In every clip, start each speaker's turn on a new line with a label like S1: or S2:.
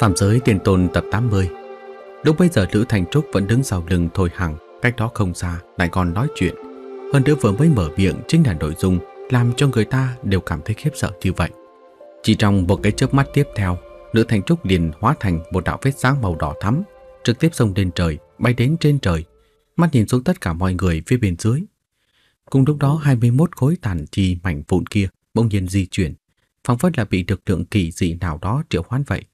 S1: Phạm giới tiền tôn tập 80 Lúc bây giờ Lữ Thành Trúc vẫn đứng sau lưng Thôi Hằng Cách đó không xa lại còn nói chuyện Hơn nữa vừa mới mở miệng chính là nội dung Làm cho người ta đều cảm thấy khiếp sợ như vậy Chỉ trong một cái chớp mắt tiếp theo Lữ Thành Trúc liền hóa thành một đạo vết sáng màu đỏ thắm Trực tiếp xông lên trời Bay đến trên trời Mắt nhìn xuống tất cả mọi người phía bên dưới Cùng lúc đó 21 khối tàn chi mảnh vụn kia Bỗng nhiên di chuyển phóng phất là bị lực lượng kỳ dị nào đó triệu hoán vậy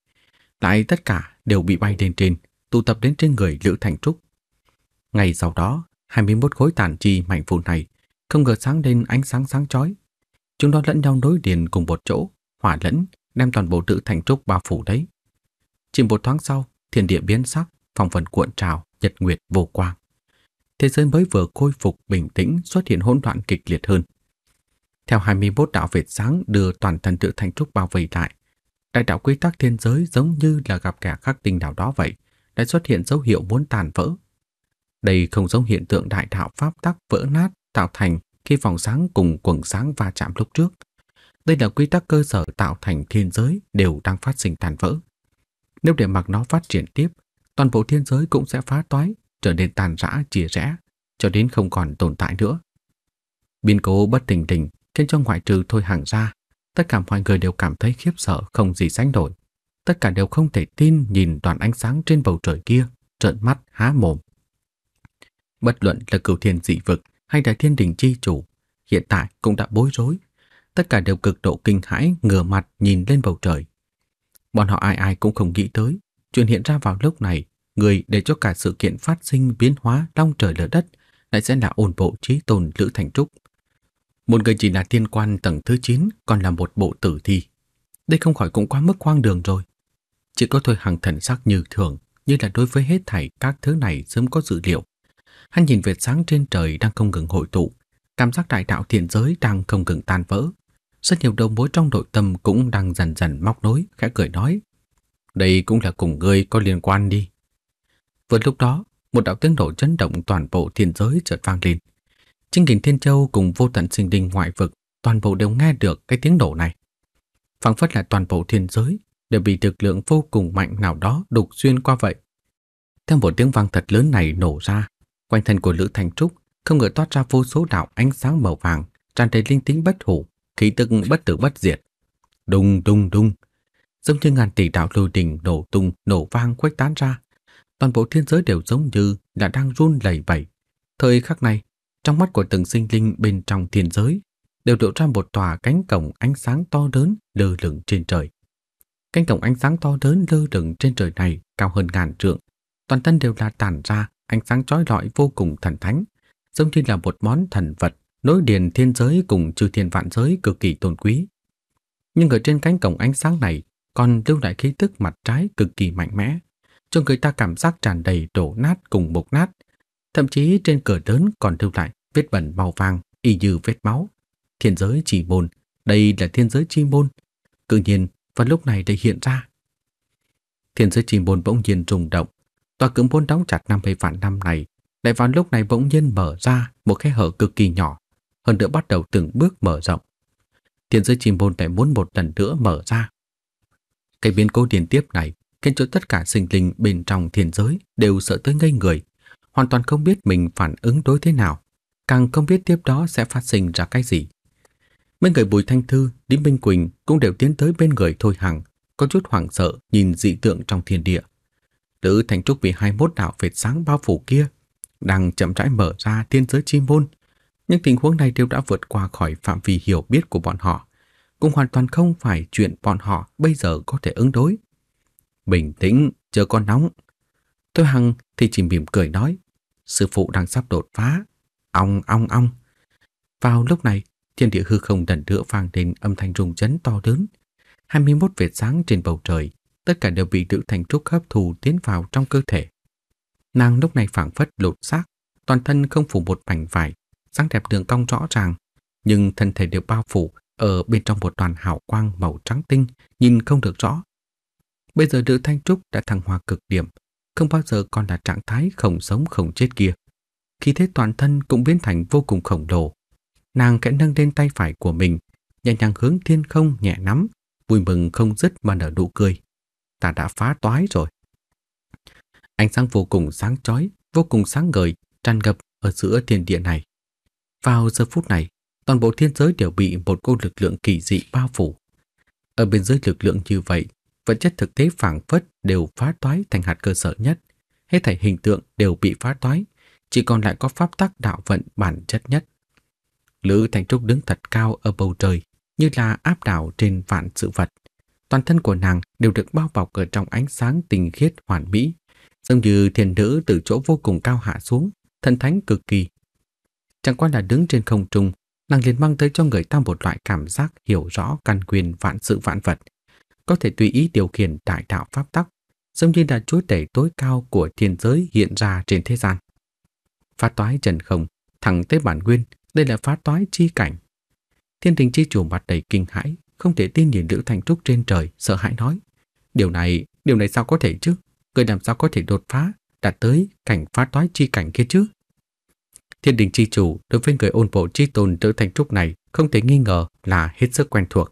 S1: lại tất cả đều bị bay lên trên, tụ tập đến trên người Lữ Thành Trúc. Ngày sau đó, 21 khối tàn chi mạnh vụn này không ngờ sáng lên ánh sáng sáng chói. Chúng nó lẫn nhau đối điền cùng một chỗ, hỏa lẫn, đem toàn bộ tự thành trúc bao phủ đấy. Chỉ một thoáng sau, thiên địa biến sắc, phòng phần cuộn trào, nhật nguyệt vô quang. Thế giới mới vừa khôi phục bình tĩnh xuất hiện hỗn loạn kịch liệt hơn. Theo 21 đạo vệt sáng đưa toàn thân tự thành trúc bao vây lại, Đại đạo quy tắc thiên giới giống như là gặp kẻ khắc tinh nào đó vậy, đã xuất hiện dấu hiệu muốn tàn vỡ. Đây không giống hiện tượng đại đạo pháp tắc vỡ nát tạo thành khi vòng sáng cùng quầng sáng va chạm lúc trước. Đây là quy tắc cơ sở tạo thành thiên giới đều đang phát sinh tàn vỡ. Nếu để mặc nó phát triển tiếp, toàn bộ thiên giới cũng sẽ phá toái, trở nên tàn rã chia rẽ, cho đến không còn tồn tại nữa. Biên cố bất tình tình khiến cho ngoại trừ thôi hàng ra Tất cả mọi người đều cảm thấy khiếp sợ không gì sánh nổi. Tất cả đều không thể tin nhìn toàn ánh sáng trên bầu trời kia, trợn mắt há mồm. Bất luận là cửu thiên dị vực hay đại thiên đình chi chủ, hiện tại cũng đã bối rối. Tất cả đều cực độ kinh hãi ngửa mặt nhìn lên bầu trời. Bọn họ ai ai cũng không nghĩ tới. Chuyện hiện ra vào lúc này, người để cho cả sự kiện phát sinh biến hóa long trời lở đất lại sẽ là ổn bộ trí tồn Lữ Thành Trúc. Một người chỉ là tiên quan tầng thứ 9 còn là một bộ tử thi. Đây không khỏi cũng quá mức hoang đường rồi. Chỉ có thôi hàng thần sắc như thường, như là đối với hết thảy các thứ này sớm có dữ liệu. Hắn nhìn vệt sáng trên trời đang không ngừng hội tụ, cảm giác đại đạo thiện giới đang không ngừng tan vỡ. Rất nhiều đầu mối trong nội tâm cũng đang dần dần móc nối, khẽ cười nói. Đây cũng là cùng ngươi có liên quan đi. Vừa lúc đó, một đạo tiếng nổ chấn động toàn bộ thiên giới chợt vang lên. Trinh Kình Thiên Châu cùng vô tận sinh đình ngoại vực toàn bộ đều nghe được cái tiếng nổ này. Phảng phất là toàn bộ thiên giới đều bị lực lượng vô cùng mạnh nào đó đục xuyên qua vậy. Theo một tiếng vang thật lớn này nổ ra, quanh thân của Lữ Thành Trúc không ngờ toát ra vô số đạo ánh sáng màu vàng, tràn đầy linh tính bất hủ, khí tức bất tử bất diệt. Đùng đùng đùng, giống như ngàn tỷ đạo lôi đình nổ tung, nổ vang khuếch tán ra. Toàn bộ thiên giới đều giống như là đang run lẩy bẩy. Thời khắc này, trong mắt của từng sinh linh bên trong thiên giới đều lộ ra một tòa cánh cổng ánh sáng to lớn lơ lửng trên trời. Cánh cổng ánh sáng to lớn lơ lửng trên trời này cao hơn ngàn trượng, toàn thân đều là tản ra ánh sáng chói lọi vô cùng thần thánh, giống như là một món thần vật nối liền thiên giới cùng chư thiên vạn giới cực kỳ tôn quý. Nhưng ở trên cánh cổng ánh sáng này còn lưu lại khí tức mặt trái cực kỳ mạnh mẽ, cho người ta cảm giác tràn đầy đổ nát cùng mục nát, thậm chí trên cửa lớn còn lưu lại vết bẩn màu vàng y như vết máu. Thiên giới chỉ môn, đây là thiên giới chi môn. Cự nhiên, vào lúc này lại hiện ra. Thiên giới chi môn bỗng nhiên rung động. Tòa cứng vốn đóng chặt năm 50 vạn năm này, lại vào lúc này bỗng nhiên mở ra một khe hở cực kỳ nhỏ, hơn nữa bắt đầu từng bước mở rộng. Thiên giới chi môn lại muốn một lần nữa mở ra. Cái biến cố liên tiếp này khiến cho tất cả sinh linh bên trong thiên giới đều sợ tới ngây người, hoàn toàn không biết mình phản ứng đối thế nào, càng không biết tiếp đó sẽ phát sinh ra cái gì. Mấy người Bùi Thanh Thư, Lý Minh Quỳnh cũng đều tiến tới bên người Thôi Hằng, có chút hoảng sợ nhìn dị tượng trong thiên địa. Lữ Thành Trúc vì hai mốt đạo vệt sáng bao phủ kia đang chậm rãi mở ra thiên giới chi môn, nhưng tình huống này đều đã vượt qua khỏi phạm vi hiểu biết của bọn họ, cũng hoàn toàn không phải chuyện bọn họ bây giờ có thể ứng đối. Bình tĩnh, chờ con nóng. Thôi Hằng thì chỉ mỉm cười nói, sư phụ đang sắp đột phá. Ong ong ong. Vào lúc này, thiên địa hư không lần đỡ vang lên âm thanh rung chấn to lớn. 21 vệt sáng trên bầu trời, tất cả đều bị nữ thành trúc hấp thụ tiến vào trong cơ thể. Nàng lúc này phảng phất lột xác, toàn thân không phủ một mảnh vải, sáng đẹp đường cong rõ ràng, nhưng thân thể đều bao phủ ở bên trong một đoàn hào quang màu trắng tinh, nhìn không được rõ. Bây giờ nữ thanh trúc đã thăng hoa cực điểm, không bao giờ còn là trạng thái không sống không chết kia. Khi thế toàn thân cũng biến thành vô cùng khổng lồ. Nàng kẽ nâng lên tay phải của mình, nhẹ nhàng hướng thiên không nhẹ nắm, vui mừng không dứt mà nở nụ cười. Ta đã phá toái rồi. Ánh sáng vô cùng sáng chói, vô cùng sáng ngời, tràn ngập ở giữa thiên địa này. Vào giờ phút này, toàn bộ thiên giới đều bị một cô lực lượng kỳ dị bao phủ. Ở bên dưới lực lượng như vậy, vật chất thực tế phảng phất đều phá toái thành hạt cơ sở nhất, hết thảy hình tượng đều bị phá toái, chỉ còn lại có pháp tắc đạo vận bản chất nhất. Lữ Thành Trúc đứng thật cao ở bầu trời, như là áp đảo trên vạn sự vật. Toàn thân của nàng đều được bao bọc ở trong ánh sáng tinh khiết hoàn mỹ, giống như thiên nữ từ chỗ vô cùng cao hạ xuống, thần thánh cực kỳ. Chẳng qua là đứng trên không trung, nàng liền mang tới cho người ta một loại cảm giác hiểu rõ căn quyền vạn sự vạn vật, có thể tùy ý điều khiển đại đạo pháp tắc, giống như là chúa tể tối cao của thiên giới hiện ra trên thế gian. Phá toái trần không, thẳng tới bản nguyên, đây là phá toái chi cảnh. Thiên đình chi chủ mặt đầy kinh hãi, không thể tin nhìn Lữ Thành Trúc trên trời, sợ hãi nói. Điều này, điều này sao có thể chứ? Người làm sao có thể đột phá, đạt tới cảnh phá toái chi cảnh kia chứ? Thiên đình chi chủ đối với người ôn bộ chi tôn Lữ Thành Trúc này không thể nghi ngờ là hết sức quen thuộc.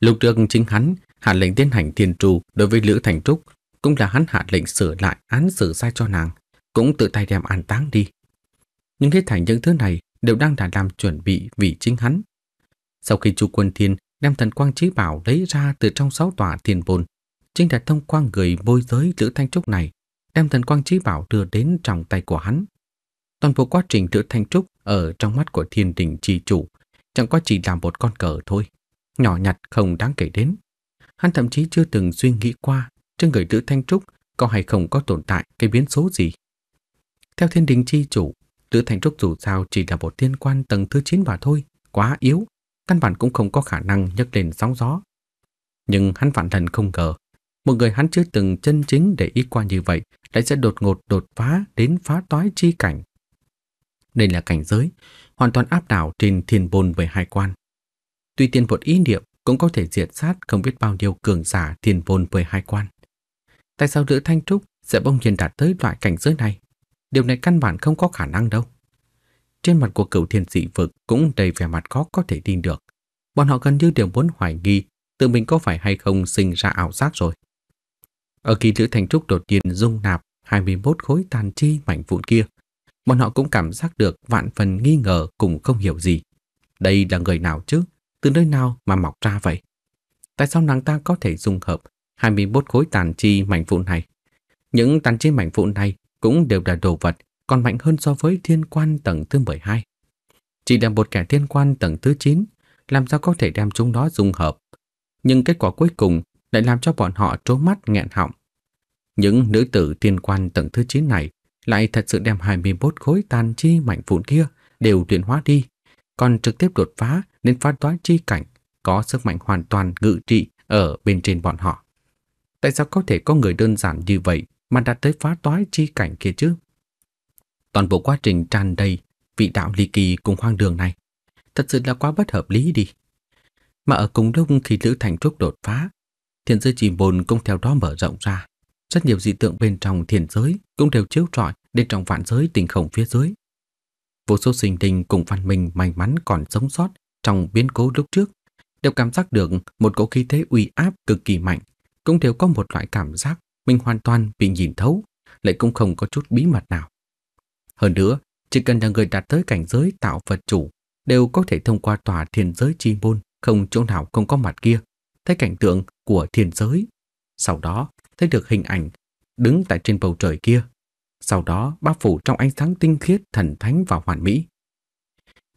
S1: Lúc trước chính hắn hạ lệnh tiến hành thiên trù đối với Lữ Thành Trúc, cũng là hắn hạ lệnh sửa lại án xử sai cho nàng, cũng tự tay đem an táng đi. Nhưng hết thảy những thứ này đều đang đã làm chuẩn bị vì chính hắn. Sau khi Chu Quân Thiên đem thần quang trí bảo lấy ra từ trong sáu tòa thiên bồn, chính là thông qua người môi giới Lữ thành Trúc này, đem thần quang trí bảo đưa đến trong tay của hắn. Toàn bộ quá trình Lữ thành Trúc ở trong mắt của thiên đình trì chủ chẳng qua chỉ là một con cờ thôi nhỏ nhặt không đáng kể đến. Hắn thậm chí chưa từng suy nghĩ qua trên người Lữ Thanh Trúc có hay không có tồn tại cái biến số gì. Theo thiên đình chi chủ, Lữ Thanh Trúc dù sao chỉ là một tiên quan tầng thứ 9 mà thôi, quá yếu, căn bản cũng không có khả năng nhấc lên sóng gió. Nhưng hắn vạn thần không ngờ, một người hắn chưa từng chân chính để ý qua như vậy lại sẽ đột ngột đột phá đến phá toái chi cảnh. Đây là cảnh giới, hoàn toàn áp đảo trên thiên bồn về hai quan. Tuy tiền một ý niệm cũng có thể diệt sát không biết bao nhiêu cường giả tiền vốn với hai quan. Tại sao nữ Thanh Trúc sẽ bỗng nhiên đạt tới loại cảnh giới này? Điều này căn bản không có khả năng đâu. Trên mặt của cửu thiên dị vực cũng đầy vẻ mặt khó có thể tin được. Bọn họ gần như đều muốn hoài nghi tự mình có phải hay không sinh ra ảo giác rồi. Ở kỳ nữ Thanh Trúc đột nhiên dung nạp 21 khối tàn chi mảnh vụn kia, bọn họ cũng cảm giác được vạn phần nghi ngờ cùng không hiểu gì. Đây là người nào chứ? từ nơi nào mà mọc ra vậy? Tại sao nàng ta có thể dung hợp 21 khối tàn chi mảnh vụn này? Những tàn chi mảnh vụn này cũng đều là đồ vật còn mạnh hơn so với thiên quan tầng thứ 12. Chỉ là một kẻ thiên quan tầng thứ 9 làm sao có thể đem chúng đó dung hợp. Nhưng kết quả cuối cùng lại làm cho bọn họ trố mắt nghẹn họng. Những nữ tử thiên quan tầng thứ 9 này lại thật sự đem 21 khối tàn chi mạnh vụn kia đều luyện hóa đi còn trực tiếp đột phá đến phá toái chi cảnh, có sức mạnh hoàn toàn ngự trị ở bên trên bọn họ. Tại sao có thể có người đơn giản như vậy mà đạt tới phá toái chi cảnh kia chứ? Toàn bộ quá trình tràn đầy vị đạo ly kỳ cùng hoang đường này, thật sự là quá bất hợp lý đi. Mà ở cùng lúc khi Lữ Thành Trúc đột phá, thiên giới chìm bồn cũng theo đó mở rộng ra. Rất nhiều dị tượng bên trong thiên giới cũng đều chiếu rọi đến trong vạn giới tình không phía dưới. Vô số sinh linh cùng văn minh may mắn còn sống sót trong biến cố lúc trước đều cảm giác được một cỗ khí thế uy áp cực kỳ mạnh, cũng đều có một loại cảm giác mình hoàn toàn bị nhìn thấu, lại cũng không có chút bí mật nào. Hơn nữa, chỉ cần là người đạt tới cảnh giới tạo vật chủ, đều có thể thông qua tòa thiên giới chi môn không chỗ nào không có mặt kia, thấy cảnh tượng của thiên giới. Sau đó, thấy được hình ảnh đứng tại trên bầu trời kia sau đó bao phủ trong ánh sáng tinh khiết thần thánh và hoàn mỹ.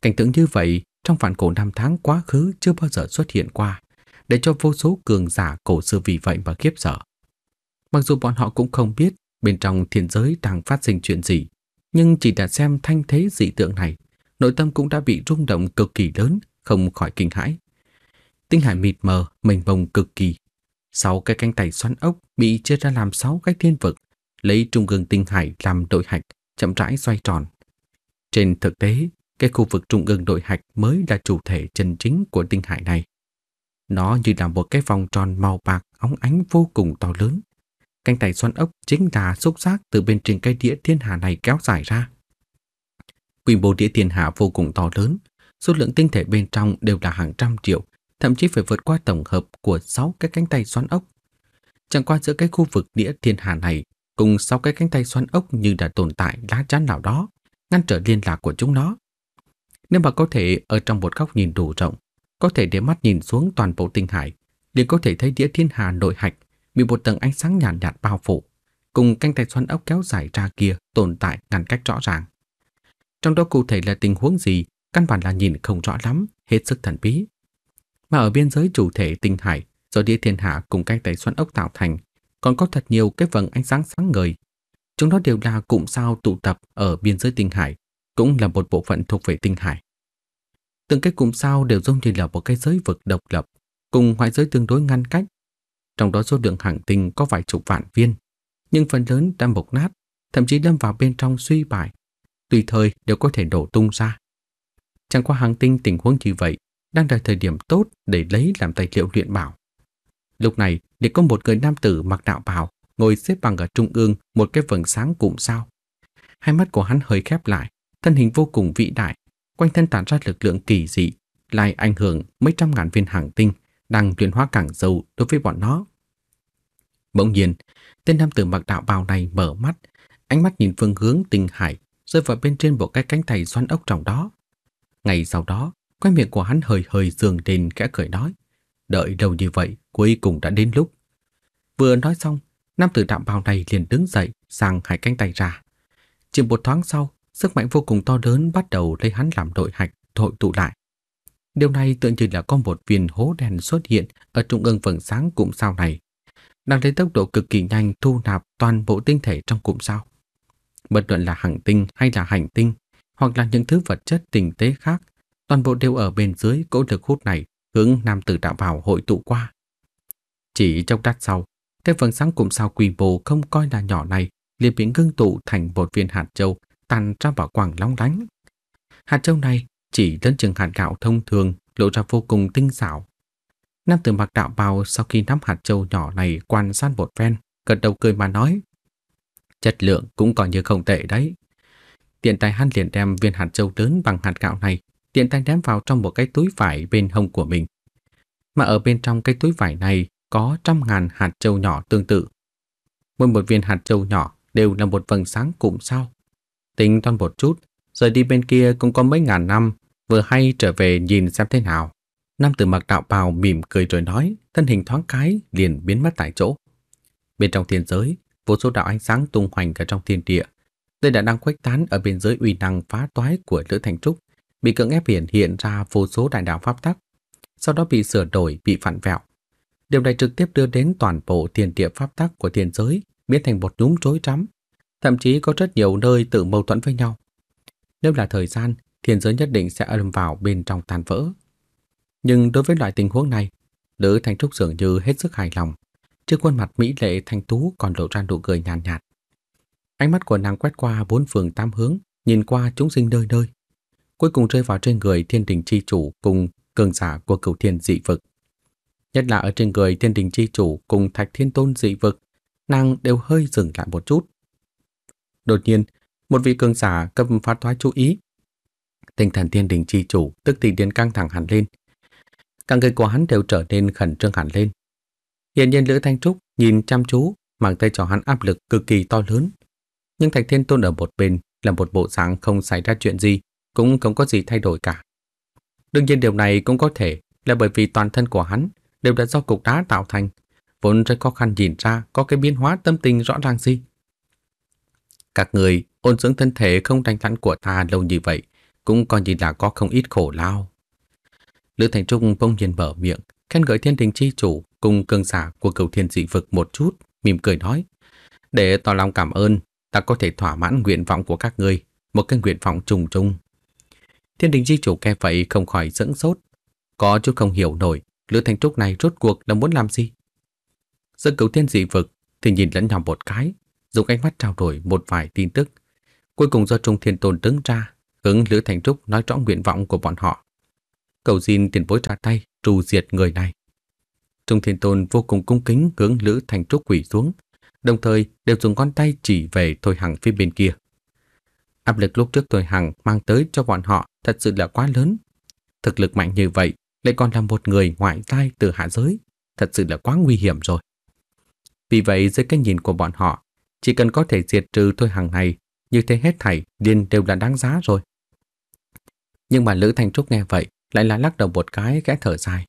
S1: Cảnh tượng như vậy trong vạn cổ năm tháng quá khứ chưa bao giờ xuất hiện qua, để cho vô số cường giả cổ xưa vì vậy mà khiếp sợ. Mặc dù bọn họ cũng không biết bên trong thiên giới đang phát sinh chuyện gì, nhưng chỉ đã xem thanh thế dị tượng này, nội tâm cũng đã bị rung động cực kỳ lớn, không khỏi kinh hãi. Tinh hải mịt mờ, mênh mông cực kỳ. Sáu cái cánh tay xoắn ốc bị chia ra làm sáu cái thiên vực, lấy trung ương tinh hải làm đội hạch, chậm rãi xoay tròn. Trên thực tế, cái khu vực trung ương đội hạch mới là chủ thể chân chính của tinh hải này. Nó như là một cái vòng tròn màu bạc óng ánh vô cùng to lớn. Cánh tay xoắn ốc chính là xúc giác từ bên trên cái đĩa thiên hà này kéo dài ra. Quy mô đĩa thiên hà vô cùng to lớn, số lượng tinh thể bên trong đều là hàng trăm triệu, thậm chí phải vượt qua tổng hợp của 6 cái cánh tay xoắn ốc. Chẳng qua giữa cái khu vực đĩa thiên hà này cùng sáu cái cánh tay xoắn ốc như đã tồn tại lá chắn nào đó, ngăn trở liên lạc của chúng nó. Nếu mà có thể ở trong một góc nhìn đủ rộng, có thể để mắt nhìn xuống toàn bộ tinh hải, liền có thể thấy đĩa thiên hà nội hạch bị một tầng ánh sáng nhàn nhạt, nhạt bao phủ, cùng cánh tay xoắn ốc kéo dài ra kia tồn tại ngăn cách rõ ràng. Trong đó cụ thể là tình huống gì, căn bản là nhìn không rõ lắm, hết sức thần bí. Mà ở biên giới chủ thể tinh hải, do đĩa thiên hà cùng cánh tay xoắn ốc tạo thành còn có thật nhiều cái vầng ánh sáng sáng ngời. Chúng nó đều là cụm sao tụ tập ở biên giới tinh hải, cũng là một bộ phận thuộc về tinh hải. Từng cái cụm sao đều giống như là một cái giới vực độc lập, cùng ngoại giới tương đối ngăn cách. Trong đó số lượng hành tinh có vài chục vạn viên, nhưng phần lớn đã mục nát, thậm chí đâm vào bên trong suy bại, tùy thời đều có thể đổ tung ra. Chẳng qua hàng tinh tình huống như vậy đang là thời điểm tốt để lấy làm tài liệu luyện bảo. Lúc này để có một người nam tử mặc đạo bào ngồi xếp bằng ở trung ương một cái vầng sáng cụm sao. Hai mắt của hắn hơi khép lại, thân hình vô cùng vĩ đại, quanh thân tản ra lực lượng kỳ dị, lại ảnh hưởng mấy trăm ngàn viên hàng tinh đang luyện hóa cảng dầu đối với bọn nó. Bỗng nhiên, tên nam tử mặc đạo bào này mở mắt, ánh mắt nhìn phương hướng tình hải rơi vào bên trên bộ cái cánh tay xoắn ốc trong đó. Ngày sau đó, quay miệng của hắn hơi hơi dường đền kẽ cười nói. Đợi lâu như vậy, cuối cùng đã đến lúc. Vừa nói xong, nam tử đạm bào này liền đứng dậy, sang hai cánh tay ra. Chỉ một thoáng sau, sức mạnh vô cùng to lớn bắt đầu lấy hắn làm đội hạch, hội tụ lại. Điều này tượng như là có một viên hố đèn xuất hiện ở trung ương vầng sáng cụm sao này, đang lấy tốc độ cực kỳ nhanh thu nạp toàn bộ tinh thể trong cụm sao. Bất luận là hành tinh hay là hành tinh, hoặc là những thứ vật chất tinh tế khác, toàn bộ đều ở bên dưới cỗ lực hút này hướng nam tử đạo vào hội tụ qua. Chỉ trong đắt sau, cái phần sáng cùng sao quy mô không coi là nhỏ này liền biến ngưng tụ thành một viên hạt châu tàn ra bảo quảng long lánh. Hạt châu này chỉ lớn chừng hạt gạo thông thường lộ ra vô cùng tinh xảo. Nam tử mặc đạo bào sau khi nắm hạt châu nhỏ này quan sát một phen, gật đầu cười mà nói. Chất lượng cũng còn như không tệ đấy. Tiện tay hắn liền đem viên hạt châu lớn bằng hạt gạo này tiện tay ném vào trong một cái túi vải bên hông của mình. Mà ở bên trong cái túi vải này có trăm ngàn hạt châu nhỏ tương tự. Mỗi một viên hạt châu nhỏ đều là một vầng sáng cụm sao. Tính toán một chút, rời đi bên kia cũng có mấy ngàn năm, vừa hay trở về nhìn xem thế nào. Nam tử mặc đạo bào mỉm cười rồi nói, thân hình thoáng cái liền biến mất tại chỗ. Bên trong thiên giới, vô số đạo ánh sáng tung hoành cả trong thiên địa. Đây đã đang khuếch tán ở bên dưới uy năng phá toái của Lữ Thành Trúc bị cưỡng ép hiển hiện ra vô số đại đạo pháp tắc, sau đó bị sửa đổi, bị phản vẹo. Điều này trực tiếp đưa đến toàn bộ thiên địa pháp tắc của thiên giới biến thành một nhúm rối rắm, thậm chí có rất nhiều nơi tự mâu thuẫn với nhau. Nếu là thời gian, thiên giới nhất định sẽ lâm vào bên trong tàn vỡ. Nhưng đối với loại tình huống này, Lữ Thanh Trúc dường như hết sức hài lòng, trước khuôn mặt mỹ lệ thanh tú còn lộ ra nụ cười nhàn nhạt, nhạt. Ánh mắt của nàng quét qua bốn phường tam hướng, nhìn qua chúng sinh nơi nơi, cuối cùng rơi vào trên người thiên đình chi chủ cùng cường giả của cửu thiên dị vực. Nhất là ở trên người thiên đình chi chủ cùng thạch thiên tôn dị vực, nàng đều hơi dừng lại một chút. Đột nhiên, một vị cường giả cầm phát thoái chú ý. Tinh thần thiên đình chi chủ tức thì đến căng thẳng hẳn lên. Cả người của hắn đều trở nên khẩn trương hẳn lên. Hiện nhiên Lữ Thanh Trúc nhìn chăm chú, mang tay cho hắn áp lực cực kỳ to lớn. Nhưng Thạch Thiên Tôn ở một bên là một bộ dạng không xảy ra chuyện gì, cũng không có gì thay đổi cả. Đương nhiên điều này cũng có thể là bởi vì toàn thân của hắn đều đã do cục đá tạo thành, vốn rất khó khăn nhìn ra có cái biến hóa tâm tình rõ ràng gì. Các người ôn dưỡng thân thể không thanh thản của ta lâu như vậy, cũng coi như là có không ít khổ lao. Lữ Thành Trung bỗng nhiên mở miệng, khen gợi thiên đình chi chủ cùng cường giả của cửu thiên dị vực một chút, mỉm cười nói. Để tỏ lòng cảm ơn, ta có thể thỏa mãn nguyện vọng của các người một cái nguyện vọng trùng trùng. Thiên đình di chủ nghe vậy không khỏi sững sốt. Có chút không hiểu nổi, Lữ Thanh Trúc này rốt cuộc là muốn làm gì? Dân cửu tiên dị vực thì nhìn lẫn nhau một cái, dùng ánh mắt trao đổi một vài tin tức. Cuối cùng do Trung Thiên Tôn đứng ra, hướng Lữ Thanh Trúc nói rõ nguyện vọng của bọn họ. Cầu xin tiền bối trả tay, trù diệt người này. Trung Thiên Tôn vô cùng cung kính hướng Lữ Thanh Trúc quỷ xuống, đồng thời đều dùng con tay chỉ về Thôi Hằng phía bên kia. Áp lực lúc trước tôi hằng mang tới cho bọn họ thật sự là quá lớn. Thực lực mạnh như vậy lại còn là một người ngoại tai từ hạ giới, thật sự là quá nguy hiểm rồi. Vì vậy dưới cái nhìn của bọn họ, chỉ cần có thể diệt trừ tôi hằng này, như thế hết thảy điên đều là đáng giá rồi. Nhưng mà Lữ Thanh Trúc nghe vậy lại là lắc đầu một cái khẽ thở dài.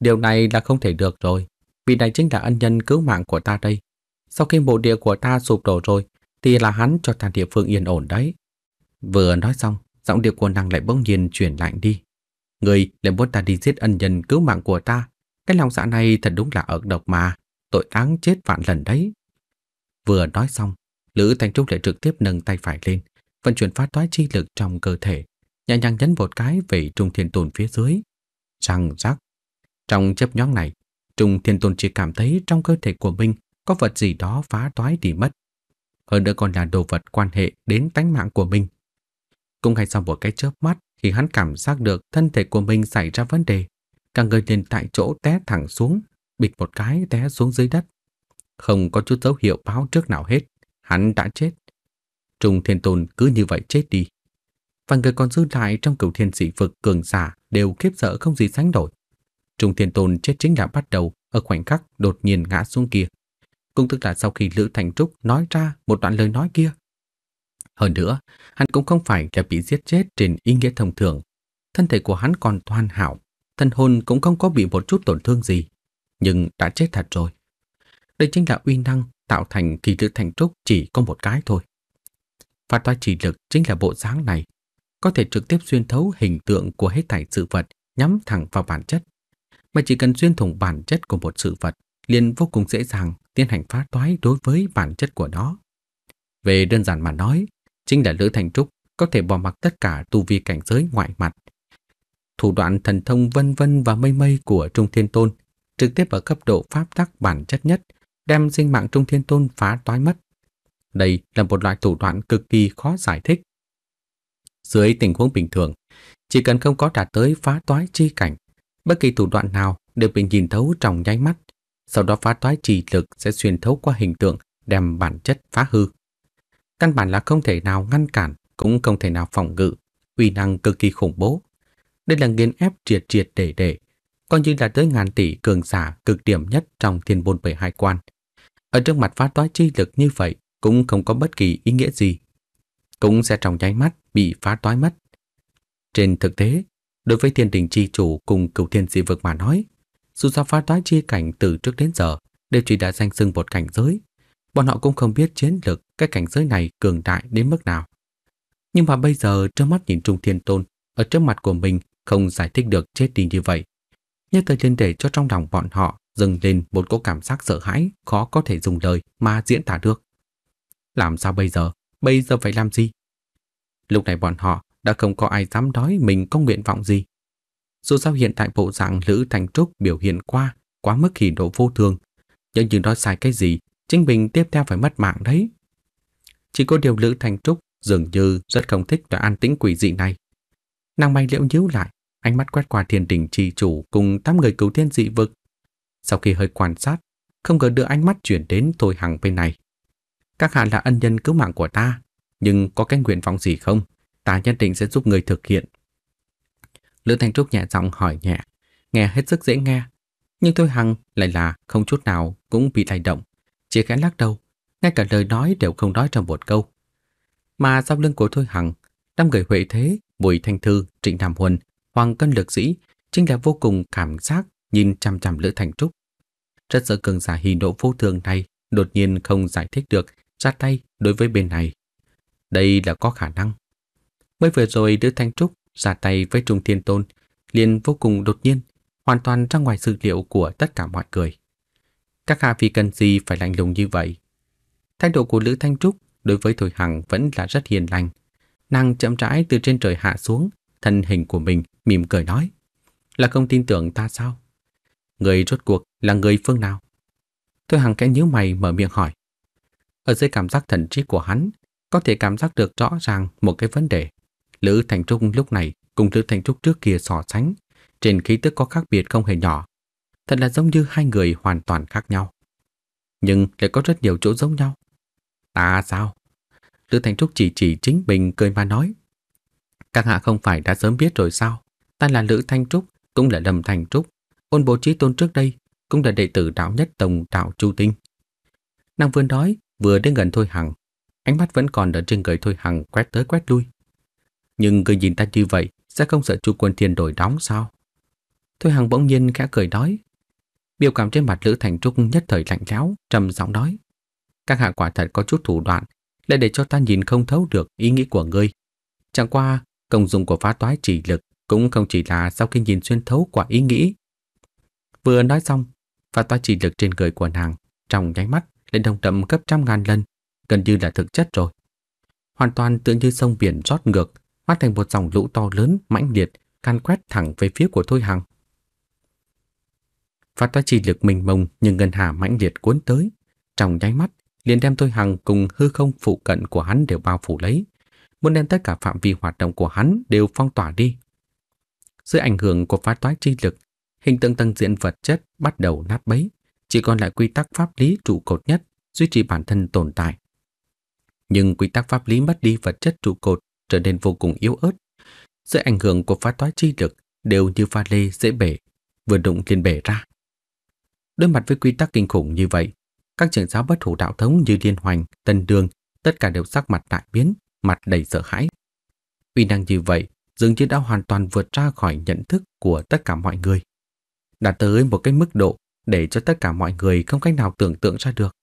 S1: Điều này là không thể được rồi, vì này chính là ân nhân cứu mạng của ta đây. Sau khi bộ địa của ta sụp đổ rồi, thì là hắn cho ta địa phương yên ổn đấy. Vừa nói xong, giọng điệu của nàng lại bỗng nhiên chuyển lạnh đi. Người lại muốn ta đi giết ân nhân cứu mạng của ta. Cái lòng dạ này thật đúng là ở độc mà, tội đáng chết vạn lần đấy. Vừa nói xong, Lữ Thành Trúc lại trực tiếp nâng tay phải lên, vận chuyển phát toái chi lực trong cơ thể, nhẹ nhàng nhấn một cái về Trung Thiên tồn phía dưới. Răng rắc. Trong chớp nhoáng này, Trung Thiên tồn chỉ cảm thấy trong cơ thể của mình có vật gì đó phá toái đi mất. Hơn nữa còn là đồ vật quan hệ đến tánh mạng của mình. Cũng ngay sau một cái chớp mắt khi hắn cảm giác được thân thể của mình xảy ra vấn đề, cả người liền tại chỗ té thẳng xuống, bịch một cái té xuống dưới đất. Không có chút dấu hiệu báo trước nào hết, hắn đã chết. Trung Thiên Tôn cứ như vậy chết đi. Và người còn dư lại trong cửu thiên sĩ vực cường giả đều khiếp sợ không gì sánh nổi. Trung Thiên Tôn chết chính là bắt đầu ở khoảnh khắc đột nhiên ngã xuống kia. Cũng tức là sau khi Lữ Thành Trúc nói ra một đoạn lời nói kia, hơn nữa, hắn cũng không phải là bị giết chết trên ý nghĩa thông thường. Thân thể của hắn còn hoàn hảo, thân hồn cũng không có bị một chút tổn thương gì, nhưng đã chết thật rồi. Đây chính là uy năng tạo thành kỳ tự thành trúc chỉ có một cái thôi. Phạt toa chỉ lực chính là bộ dáng này, có thể trực tiếp xuyên thấu hình tượng của hết thảy sự vật nhắm thẳng vào bản chất. Mà chỉ cần xuyên thủng bản chất của một sự vật liền vô cùng dễ dàng tiến hành phá toái đối với bản chất của nó. Về đơn giản mà nói, Chính là Lữ Thành Trúc có thể bỏ mặc tất cả tu vi cảnh giới ngoại mặt. Thủ đoạn thần thông vân vân và mây mây của Trung Thiên Tôn trực tiếp ở cấp độ pháp tắc bản chất nhất, đem sinh mạng Trung Thiên Tôn phá toái mất. Đây là một loại thủ đoạn cực kỳ khó giải thích. Dưới tình huống bình thường, chỉ cần không có đạt tới phá toái chi cảnh, bất kỳ thủ đoạn nào đều bị nhìn thấu trong nháy mắt, sau đó phá toái trì lực sẽ xuyên thấu qua hình tượng đem bản chất phá hư căn bản là không thể nào ngăn cản, cũng không thể nào phòng ngự, uy năng cực kỳ khủng bố. Đây là nghiền ép triệt triệt để để, coi như là tới ngàn tỷ cường giả cực điểm nhất trong thiên bôn môn 12 quan. Ở trước mặt phá toái chi lực như vậy cũng không có bất kỳ ý nghĩa gì, cũng sẽ trong nháy mắt bị phá toái mất. Trên thực tế, đối với thiên đình chi chủ cùng cửu thiên dị vực mà nói, dù sao phá toái chi cảnh từ trước đến giờ đều chỉ đã danh xưng một cảnh giới bọn họ cũng không biết chiến lực cái cảnh giới này cường đại đến mức nào. Nhưng mà bây giờ trước mắt nhìn Trung Thiên Tôn ở trước mặt của mình không giải thích được chết đi như vậy. Nhất thời liền để cho trong lòng bọn họ dâng lên một cỗ cảm giác sợ hãi khó có thể dùng lời mà diễn tả được. Làm sao bây giờ? Bây giờ phải làm gì? Lúc này bọn họ đã không có ai dám nói mình có nguyện vọng gì. Dù sao hiện tại bộ dạng Lữ Thành Trúc biểu hiện qua quá mức hỉ độ vô thường, nhưng như nói sai cái gì chính mình tiếp theo phải mất mạng đấy. Chỉ có điều Lữ Thành Trúc dường như rất không thích loại an tĩnh quỷ dị này. Nàng mày liễu nhíu lại, ánh mắt quét qua thiên đình trì chủ cùng tám người cứu thiên dị vực. Sau khi hơi quan sát, không ngờ đưa ánh mắt chuyển đến tôi hằng bên này. Các hạ là ân nhân cứu mạng của ta, nhưng có cái nguyện vọng gì không? Ta nhất định sẽ giúp người thực hiện. Lữ thành Trúc nhẹ giọng hỏi nhẹ, nghe hết sức dễ nghe, nhưng tôi hằng lại là không chút nào cũng bị lay động chỉ khẽ lắc đầu, ngay cả lời nói đều không nói trong một câu. Mà sau lưng của Thôi Hằng, năm người Huệ Thế, Bùi Thanh Thư, Trịnh Nam Huân, Hoàng Cân Lược Sĩ chính là vô cùng cảm giác nhìn chằm chằm Lữ Thành Trúc. Rất sợ cường giả hỉ nộ vô thường này đột nhiên không giải thích được ra tay đối với bên này. Đây là có khả năng. Mới vừa rồi Lữ Thanh Trúc ra tay với Trung Thiên Tôn liền vô cùng đột nhiên, hoàn toàn ra ngoài dự liệu của tất cả mọi người. Các hạ vì cần gì phải lạnh lùng như vậy? Thái độ của Lữ Thanh Trúc đối với Thôi Hằng vẫn là rất hiền lành. Nàng chậm rãi từ trên trời hạ xuống, thân hình của mình mỉm cười nói. Là không tin tưởng ta sao? Người rốt cuộc là người phương nào? Thôi Hằng kẽ nhíu mày mở miệng hỏi. Ở dưới cảm giác thần trí của hắn, có thể cảm giác được rõ ràng một cái vấn đề. Lữ thanh trúc lúc này cùng Lữ thanh Trúc trước kia so sánh, trên khí tức có khác biệt không hề nhỏ. Thật là giống như hai người hoàn toàn khác nhau. Nhưng lại có rất nhiều chỗ giống nhau. Ta sao? Lữ Thành Trúc chỉ chỉ chính mình cười mà nói. Các hạ không phải đã sớm biết rồi sao? Ta là Lữ Thanh Trúc, cũng là Lâm Thành Trúc. Ôn bố trí tôn trước đây, cũng là đệ tử đạo nhất tông đạo Chu Tinh. Nàng vừa nói, vừa đến gần Thôi Hằng. Ánh mắt vẫn còn ở trên người Thôi Hằng quét tới quét lui. Nhưng người nhìn ta như vậy, sẽ không sợ chu quân thiên đổi đóng sao? Thôi Hằng bỗng nhiên khẽ cười nói. Biểu cảm trên mặt Lữ Thành Trúc nhất thời lạnh lẽo, trầm giọng nói. Các hạ quả thật có chút thủ đoạn, lại để cho ta nhìn không thấu được ý nghĩ của ngươi. Chẳng qua, công dụng của phá toái chỉ lực cũng không chỉ là sau khi nhìn xuyên thấu quả ý nghĩ. Vừa nói xong, phá toái chỉ lực trên người của nàng trong nháy mắt lên đồng đậm gấp trăm ngàn lần, gần như là thực chất rồi. Hoàn toàn tựa như sông biển rót ngược, hóa thành một dòng lũ to lớn, mãnh liệt, can quét thẳng về phía của Thôi Hằng. Phát ra chi lực mình mông như ngân hà mãnh liệt cuốn tới. Trong nháy mắt, liền đem tôi hằng cùng hư không phụ cận của hắn đều bao phủ lấy. Muốn đem tất cả phạm vi hoạt động của hắn đều phong tỏa đi. Dưới ảnh hưởng của phát toái chi lực, hình tượng tầng diện vật chất bắt đầu nát bấy. Chỉ còn lại quy tắc pháp lý trụ cột nhất duy trì bản thân tồn tại. Nhưng quy tắc pháp lý mất đi vật chất trụ cột trở nên vô cùng yếu ớt. Dưới ảnh hưởng của phá toái chi lực đều như pha lê dễ bể, vừa đụng liền bể ra. Đối mặt với quy tắc kinh khủng như vậy, các trưởng giáo bất hủ đạo thống như Liên Hoành, Tân Đường, tất cả đều sắc mặt đại biến, mặt đầy sợ hãi. Uy năng như vậy, dường như đã hoàn toàn vượt ra khỏi nhận thức của tất cả mọi người. đã tới một cái mức độ để cho tất cả mọi người không cách nào tưởng tượng ra được.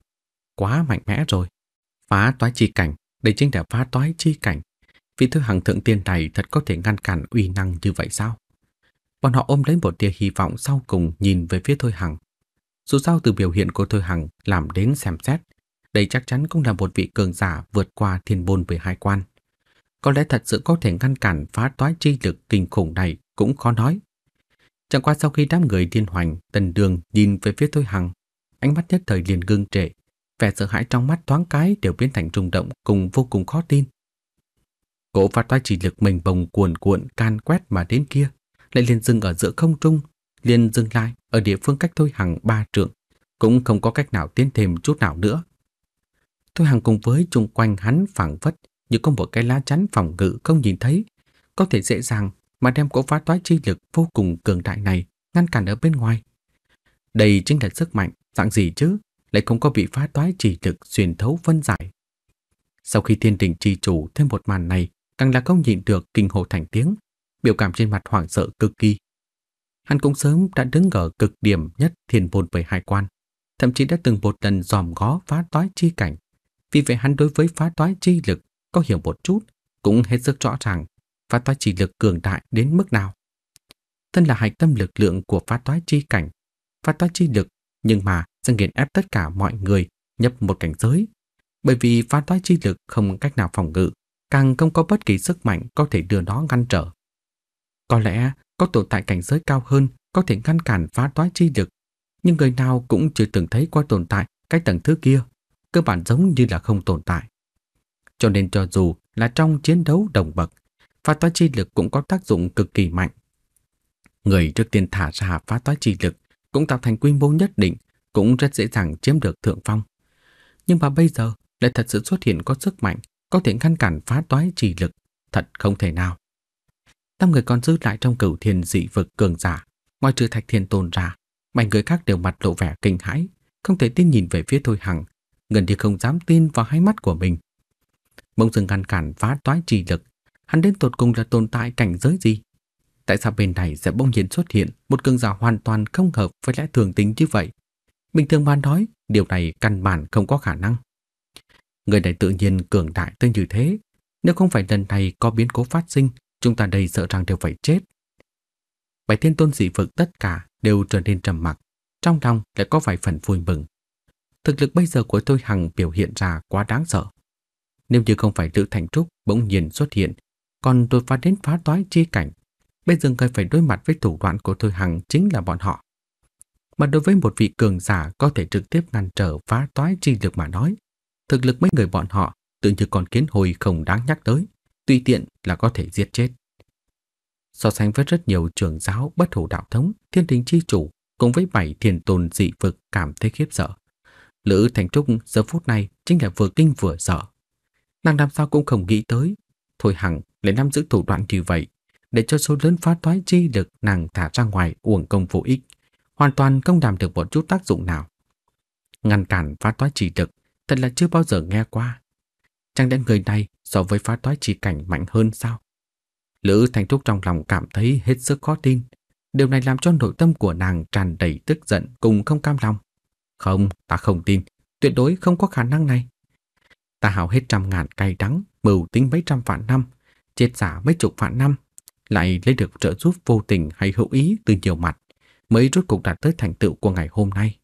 S1: Quá mạnh mẽ rồi. Phá toái chi cảnh, đây chính là phá toái chi cảnh. Vị thứ hằng thượng tiên này thật có thể ngăn cản uy năng như vậy sao? Bọn họ ôm lấy một tia hy vọng sau cùng nhìn về phía Thôi Hằng. Dù sao từ biểu hiện của Thôi Hằng làm đến xem xét, đây chắc chắn cũng là một vị cường giả vượt qua thiên bôn về hai quan. Có lẽ thật sự có thể ngăn cản phá toái chi lực kinh khủng này cũng khó nói. Chẳng qua sau khi đám người điên hoành, tần đường nhìn về phía Thôi Hằng, ánh mắt nhất thời liền gương trệ, vẻ sợ hãi trong mắt thoáng cái đều biến thành rung động cùng vô cùng khó tin. Cổ phá toái chỉ lực mình bồng cuồn cuộn can quét mà đến kia, lại liền dừng ở giữa không trung, liền dừng lại ở địa phương cách Thôi Hằng ba trượng, cũng không có cách nào tiến thêm chút nào nữa. Thôi Hằng cùng với chung quanh hắn phảng phất như có một cái lá chắn phòng ngự không nhìn thấy, có thể dễ dàng mà đem cỗ phá toái chi lực vô cùng cường đại này ngăn cản ở bên ngoài. Đây chính là sức mạnh, dạng gì chứ, lại không có bị phá toái chỉ lực xuyên thấu phân giải. Sau khi thiên đình chi chủ thêm một màn này, càng là không nhìn được kinh hồ thành tiếng, biểu cảm trên mặt hoảng sợ cực kỳ. Hắn cũng sớm đã đứng ở cực điểm nhất thiền môn với hai quan, thậm chí đã từng một lần dòm ngó phá toái chi cảnh. Vì vậy hắn đối với phá toái chi lực có hiểu một chút, cũng hết sức rõ ràng phá toái chi lực cường đại đến mức nào. Thân là hạch tâm lực lượng của phá toái chi cảnh, phá toái chi lực nhưng mà sẽ nghiền ép tất cả mọi người nhập một cảnh giới. Bởi vì phá toái chi lực không cách nào phòng ngự, càng không có bất kỳ sức mạnh có thể đưa nó ngăn trở. Có lẽ có tồn tại cảnh giới cao hơn có thể ngăn cản phá toái chi lực, nhưng người nào cũng chưa từng thấy qua tồn tại cái tầng thứ kia, cơ bản giống như là không tồn tại. Cho nên cho dù là trong chiến đấu đồng bậc, phá toái chi lực cũng có tác dụng cực kỳ mạnh. Người trước tiên thả ra phá toái chi lực cũng tạo thành quy mô nhất định, cũng rất dễ dàng chiếm được thượng phong. Nhưng mà bây giờ lại thật sự xuất hiện có sức mạnh có thể ngăn cản phá toái chi lực, thật không thể nào. Năm người còn giữ lại trong cửu thiên dị vực cường giả, ngoài trừ thạch thiên tôn ra, mảnh người khác đều mặt lộ vẻ kinh hãi, không thể tin nhìn về phía Thôi Hằng, gần như không dám tin vào hai mắt của mình. Bỗng dưng ngăn cản phá toái trì lực, hắn đến tột cùng là tồn tại cảnh giới gì? Tại sao bên này sẽ bỗng nhiên xuất hiện một cường giả hoàn toàn không hợp với lẽ thường tính như vậy? Bình thường mà nói, điều này căn bản không có khả năng. Người này tự nhiên cường đại tới như thế, nếu không phải lần này có biến cố phát sinh, Chúng ta đây sợ rằng đều phải chết. Bảy thiên tôn dị vực tất cả đều trở nên trầm mặc, trong lòng lại có vài phần vui mừng. Thực lực bây giờ của tôi Hằng biểu hiện ra quá đáng sợ. Nếu như không phải tự Thành Trúc bỗng nhiên xuất hiện, còn đột phá đến phá toái chi cảnh, bây giờ người phải đối mặt với thủ đoạn của tôi Hằng chính là bọn họ. Mà đối với một vị cường giả có thể trực tiếp ngăn trở phá toái chi lực mà nói, thực lực mấy người bọn họ tự như còn kiến hồi không đáng nhắc tới tùy tiện là có thể giết chết. So sánh với rất nhiều trường giáo bất hủ đạo thống, thiên đình chi chủ cùng với bảy thiền tồn dị vực cảm thấy khiếp sợ. Lữ Thành Trúc giờ phút này chính là vừa kinh vừa sợ. Nàng làm sao cũng không nghĩ tới. Thôi hẳn lại nắm giữ thủ đoạn như vậy, để cho số lớn phá toái chi lực nàng thả ra ngoài uổng công vô ích, hoàn toàn không làm được một chút tác dụng nào. Ngăn cản phá toái chỉ lực thật là chưa bao giờ nghe qua. Chẳng lẽ người này so với phá toái chi cảnh mạnh hơn sao? Lữ Thành thúc trong lòng cảm thấy hết sức khó tin. Điều này làm cho nội tâm của nàng tràn đầy tức giận cùng không cam lòng. Không, ta không tin. Tuyệt đối không có khả năng này. Ta hào hết trăm ngàn cay đắng, mưu tính mấy trăm vạn năm, chết giả mấy chục vạn năm, lại lấy được trợ giúp vô tình hay hữu ý từ nhiều mặt, mới rốt cục đạt tới thành tựu của ngày hôm nay.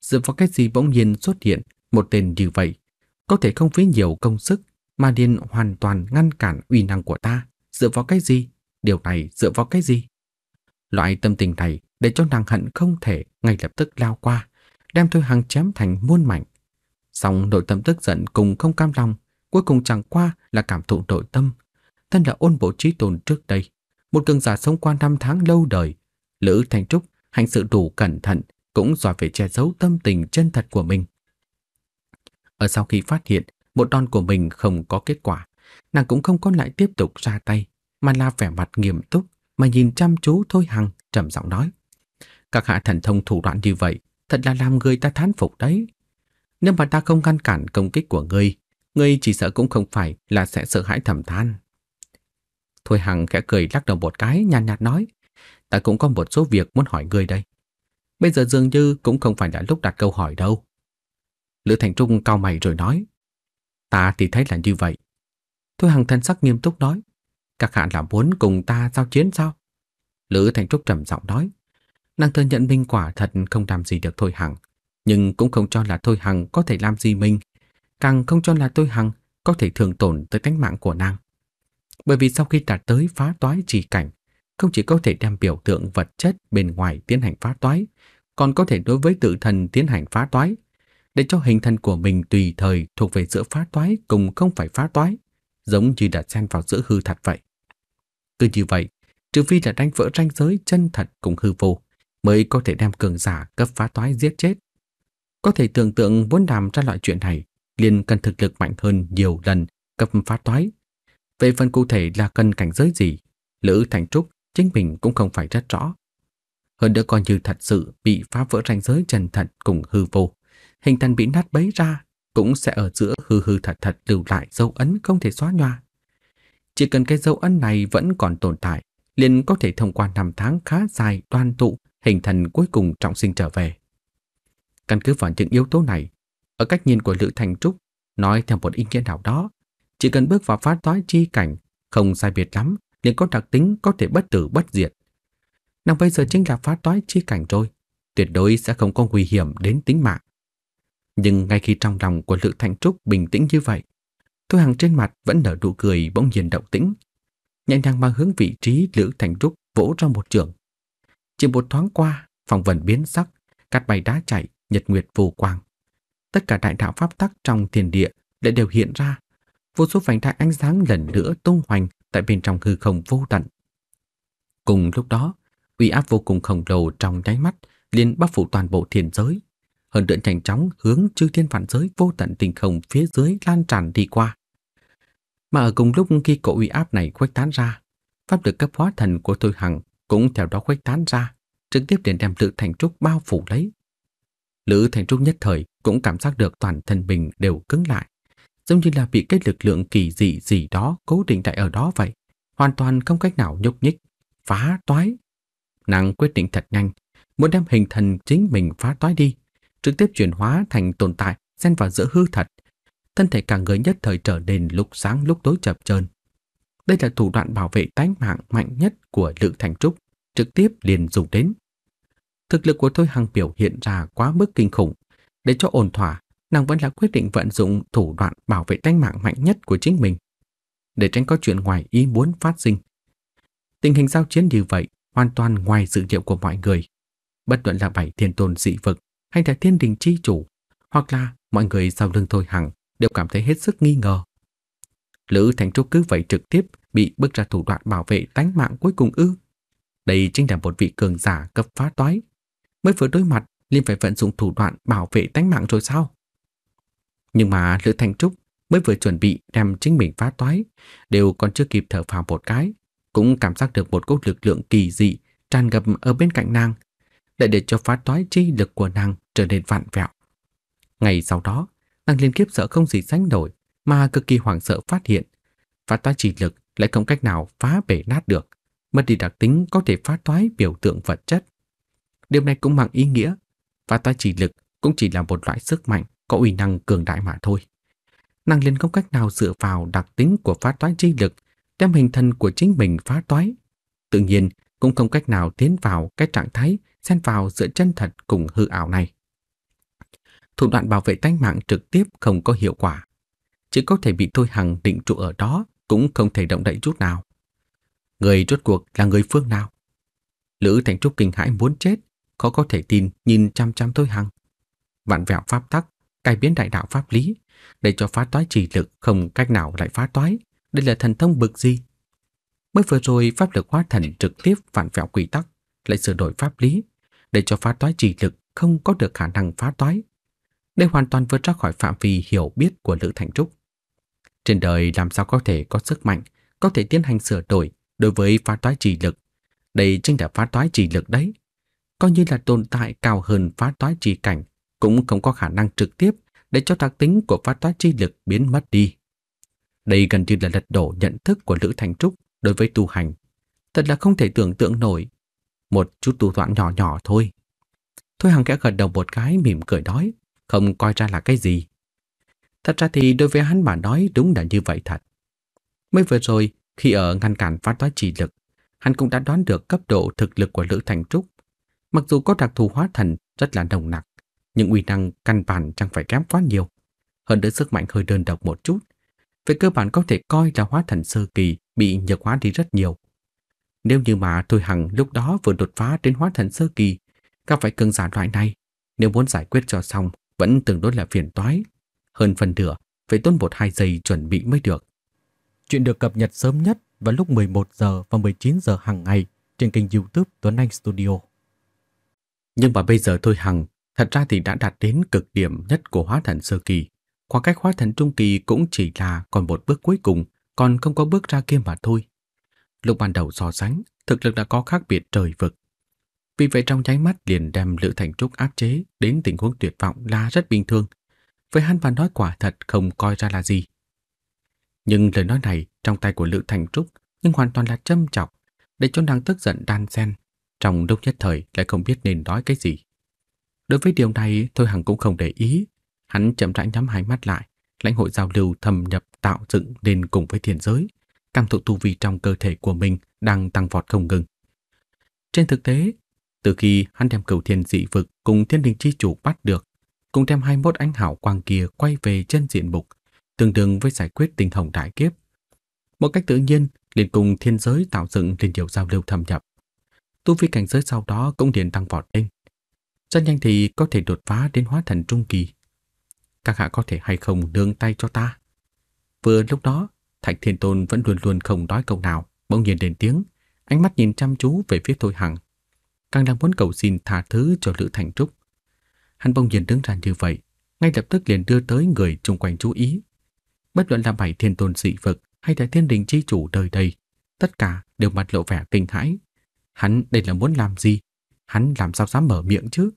S1: Dựa vào cái gì bỗng nhiên xuất hiện một tên như vậy có thể không phí nhiều công sức mà điền hoàn toàn ngăn cản uy năng của ta. Dựa vào cái gì? Điều này dựa vào cái gì? Loại tâm tình này để cho nàng hận không thể ngay lập tức lao qua, đem thôi hàng chém thành muôn mảnh. Song nội tâm tức giận cùng không cam lòng, cuối cùng chẳng qua là cảm thụ nội tâm. Thân là ôn bộ trí tồn trước đây, một cường giả sống qua năm tháng lâu đời, Lữ Thành Trúc hành sự đủ cẩn thận cũng giỏi về che giấu tâm tình chân thật của mình. Ở sau khi phát hiện một đòn của mình không có kết quả, nàng cũng không có lại tiếp tục ra tay, mà là vẻ mặt nghiêm túc mà nhìn chăm chú Thôi Hằng trầm giọng nói. Các hạ thần thông thủ đoạn như vậy thật là làm người ta thán phục đấy. Nếu mà ta không ngăn cản công kích của ngươi, ngươi chỉ sợ cũng không phải là sẽ sợ hãi thầm than. Thôi Hằng khẽ cười lắc đầu một cái, nhàn nhạt, nhạt nói, ta cũng có một số việc muốn hỏi ngươi đây. Bây giờ dường như cũng không phải là lúc đặt câu hỏi đâu. Lữ Thành Trung cao mày rồi nói Ta thì thấy là như vậy Thôi Hằng thân sắc nghiêm túc nói Các hạ là muốn cùng ta giao chiến sao Lữ Thành Trúc trầm giọng nói năng thừa nhận minh quả thật không làm gì được Thôi Hằng Nhưng cũng không cho là Thôi Hằng có thể làm gì mình Càng không cho là Thôi Hằng có thể thường tổn tới tánh mạng của nàng Bởi vì sau khi đạt tới phá toái trì cảnh Không chỉ có thể đem biểu tượng vật chất bên ngoài tiến hành phá toái Còn có thể đối với tự thần tiến hành phá toái để cho hình thân của mình tùy thời thuộc về giữa phá toái cùng không phải phá toái, giống như đã xen vào giữa hư thật vậy. Cứ như vậy, trừ phi là đánh vỡ ranh giới chân thật cùng hư vô, mới có thể đem cường giả cấp phá toái giết chết. Có thể tưởng tượng muốn làm ra loại chuyện này, liền cần thực lực mạnh hơn nhiều lần cấp phá toái. Về phần cụ thể là cần cảnh giới gì, Lữ Thành Trúc chính mình cũng không phải rất rõ. Hơn nữa còn như thật sự bị phá vỡ ranh giới chân thật cùng hư vô, hình thành bị nát bấy ra cũng sẽ ở giữa hư hư thật thật lưu lại dấu ấn không thể xóa nhòa. Chỉ cần cái dấu ấn này vẫn còn tồn tại, liền có thể thông qua năm tháng khá dài đoàn tụ hình thành cuối cùng trọng sinh trở về. Căn cứ vào những yếu tố này, ở cách nhìn của Lữ Thành Trúc, nói theo một ý kiến nào đó, chỉ cần bước vào phá toái chi cảnh, không sai biệt lắm, liền có đặc tính có thể bất tử bất diệt. Nàng bây giờ chính là phá toái chi cảnh rồi, tuyệt đối sẽ không có nguy hiểm đến tính mạng. Nhưng ngay khi trong lòng của Lữ Thành Trúc bình tĩnh như vậy, Thôi Hằng trên mặt vẫn nở nụ cười bỗng nhiên động tĩnh. Nhanh nhàng mang hướng vị trí Lữ Thành Trúc vỗ ra một trường. Chỉ một thoáng qua, phòng vần biến sắc, cát bay đá chạy, nhật nguyệt vô quang. Tất cả đại đạo pháp tắc trong thiên địa lại đều hiện ra. Vô số vành đại ánh sáng lần nữa tung hoành tại bên trong hư không vô tận. Cùng lúc đó, uy áp vô cùng khổng lồ trong nháy mắt liền bao phủ toàn bộ thiên giới hơn nữa nhanh chóng hướng chư thiên phản giới vô tận tình không phía dưới lan tràn đi qua. Mà ở cùng lúc khi cỗ uy áp này khuếch tán ra, pháp lực cấp hóa thần của tôi Hằng cũng theo đó khuếch tán ra, trực tiếp liền đem Lữ Thành Trúc bao phủ lấy. Lữ Thành Trúc nhất thời cũng cảm giác được toàn thân mình đều cứng lại, giống như là bị cái lực lượng kỳ dị gì đó cố định tại ở đó vậy, hoàn toàn không cách nào nhúc nhích, phá toái. Nàng quyết định thật nhanh, muốn đem hình thần chính mình phá toái đi trực tiếp chuyển hóa thành tồn tại xen vào giữa hư thật. Thân thể cả người nhất thời trở nên lúc sáng lúc tối chập chờn. Đây là thủ đoạn bảo vệ tánh mạng mạnh nhất của Lữ Thành Trúc, trực tiếp liền dùng đến. Thực lực của Thôi Hằng biểu hiện ra quá mức kinh khủng. Để cho ổn thỏa, nàng vẫn là quyết định vận dụng thủ đoạn bảo vệ tánh mạng mạnh nhất của chính mình. Để tránh có chuyện ngoài ý muốn phát sinh. Tình hình giao chiến như vậy hoàn toàn ngoài dự liệu của mọi người. Bất luận là bảy thiên tôn dị vực hay là thiên đình chi chủ, hoặc là mọi người sau lưng thôi hằng đều cảm thấy hết sức nghi ngờ. Lữ Thành Trúc cứ vậy trực tiếp bị bước ra thủ đoạn bảo vệ tánh mạng cuối cùng ư. Đây chính là một vị cường giả cấp phá toái. Mới vừa đối mặt, liền phải vận dụng thủ đoạn bảo vệ tánh mạng rồi sao? Nhưng mà Lữ Thành Trúc mới vừa chuẩn bị đem chính mình phá toái, đều còn chưa kịp thở phào một cái, cũng cảm giác được một cốt lực lượng kỳ dị tràn ngập ở bên cạnh nàng, lại để cho phá toái chi lực của nàng trở nên vạn vẹo. Ngày sau đó, nàng liên kiếp sợ không gì sánh nổi mà cực kỳ hoảng sợ phát hiện phá toái chỉ lực lại không cách nào phá bể nát được, mất đi đặc tính có thể phá toái biểu tượng vật chất. Điều này cũng mang ý nghĩa phá toái chỉ lực cũng chỉ là một loại sức mạnh có uy năng cường đại mà thôi. Nàng liên không cách nào dựa vào đặc tính của phá toái chi lực đem hình thân của chính mình phá toái. Tự nhiên cũng không cách nào tiến vào cái trạng thái xen vào giữa chân thật cùng hư ảo này. Thủ đoạn bảo vệ tánh mạng trực tiếp không có hiệu quả, chỉ có thể bị Thôi Hằng định trụ ở đó cũng không thể động đậy chút nào. Người rốt cuộc là người phương nào? Lữ Thành Trúc kinh hãi muốn chết, khó có thể tin nhìn chăm chăm Thôi Hằng. Vạn vẹo pháp tắc, cải biến đại đạo pháp lý, để cho phá toái trì lực không cách nào lại phá toái. Đây là thần thông bực gì? Mới vừa rồi pháp lực hóa thần trực tiếp vạn vẹo quy tắc, lại sửa đổi pháp lý, để cho phá toái chỉ lực không có được khả năng phá toái. Đây hoàn toàn vượt ra khỏi phạm vi hiểu biết của Lữ Thành Trúc. Trên đời làm sao có thể có sức mạnh có thể tiến hành sửa đổi đối với phá toái chỉ lực. Đây chính là phá toái chỉ lực đấy. Coi như là tồn tại cao hơn phá toái chỉ cảnh cũng không có khả năng trực tiếp để cho đặc tính của phá toái chi lực biến mất đi. Đây gần như là lật đổ nhận thức của Lữ Thành Trúc đối với tu hành. Thật là không thể tưởng tượng nổi một chút tu toạn nhỏ nhỏ thôi. Thôi Hằng kẽ gật đầu một cái mỉm cười đói, không coi ra là cái gì. Thật ra thì đối với hắn mà nói đúng là như vậy thật. Mới vừa rồi, khi ở ngăn cản phá toái chỉ lực, hắn cũng đã đoán được cấp độ thực lực của Lữ Thành Trúc. Mặc dù có đặc thù hóa thần rất là đồng nặc, nhưng uy năng căn bản chẳng phải kém quá nhiều. Hơn nữa sức mạnh hơi đơn độc một chút. Về cơ bản có thể coi là hóa thần sơ kỳ bị nhược hóa đi rất nhiều. Nếu như mà tôi Hằng lúc đó vừa đột phá đến hóa thần sơ kỳ, các phải cường giả loại này, nếu muốn giải quyết cho xong, vẫn tương đối là phiền toái. Hơn phần nửa, phải tốn một hai giây chuẩn bị mới được. Chuyện được cập nhật sớm nhất vào lúc 11 giờ và 19 giờ hàng ngày trên kênh youtube Tuấn Anh Studio. Nhưng mà bây giờ tôi Hằng thật ra thì đã đạt đến cực điểm nhất của hóa thần sơ kỳ. Khoảng cách hóa thần trung kỳ cũng chỉ là còn một bước cuối cùng, còn không có bước ra kia mà thôi. Lúc ban đầu so sánh, thực lực đã có khác biệt trời vực. Vì vậy trong nháy mắt liền đem Lữ Thành Trúc áp chế đến tình huống tuyệt vọng là rất bình thường. Với hắn và nói quả thật không coi ra là gì. Nhưng lời nói này trong tay của Lữ Thành Trúc nhưng hoàn toàn là châm chọc, để cho nàng tức giận đan xen, trong lúc nhất thời lại không biết nên nói cái gì. Đối với điều này Thôi Hằng cũng không để ý, hắn chậm rãi nhắm hai mắt lại, lãnh hội giao lưu thầm nhập tạo dựng nên cùng với thiên giới cảm thụ tu vi trong cơ thể của mình đang tăng vọt không ngừng. Trên thực tế, từ khi hắn đem cửu thiên dị vực cùng thiên đình chi chủ bắt được, cùng đem 21 ánh hảo quang kia quay về chân diện mục, tương đương với giải quyết tình hồng đại kiếp. Một cách tự nhiên, liền cùng thiên giới tạo dựng lên điều giao lưu thâm nhập. Tu vi cảnh giới sau đó cũng liền tăng vọt lên. Rất nhanh thì có thể đột phá đến hóa thần trung kỳ. Các hạ có thể hay không nương tay cho ta? Vừa lúc đó, Thạch Thiên Tôn vẫn luôn luôn không nói câu nào, bỗng nhiên đến tiếng, ánh mắt nhìn chăm chú về phía Thôi Hằng. Càng đang muốn cầu xin tha thứ cho Lữ Thành Trúc. Hắn bỗng nhiên đứng ra như vậy, ngay lập tức liền đưa tới người chung quanh chú ý. Bất luận là bảy thiên tôn dị vực hay là thiên đình chi chủ đời đây, tất cả đều mặt lộ vẻ kinh hãi. Hắn đây là muốn làm gì? Hắn làm sao dám mở miệng chứ?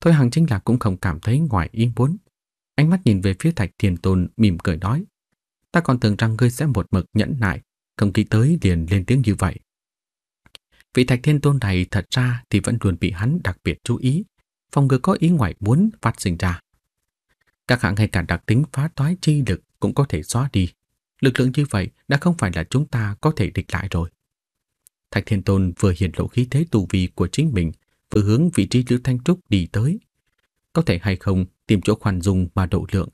S1: Thôi Hằng chính là cũng không cảm thấy ngoài ý muốn. Ánh mắt nhìn về phía Thạch Thiên Tôn mỉm cười nói. Ta còn tưởng rằng ngươi sẽ một mực nhẫn nại, không nghĩ tới liền lên tiếng như vậy. Vị thạch thiên tôn này thật ra thì vẫn luôn bị hắn đặc biệt chú ý, phòng ngừa có ý ngoại muốn phát sinh ra. Các hạng ngay cả đặc tính phá toái chi lực cũng có thể xóa đi. Lực lượng như vậy đã không phải là chúng ta có thể địch lại rồi. Thạch Thiên Tôn vừa hiện lộ khí thế tù vi của chính mình, vừa hướng vị trí Lưu Thanh Trúc đi tới. Có thể hay không tìm chỗ khoan dung mà độ lượng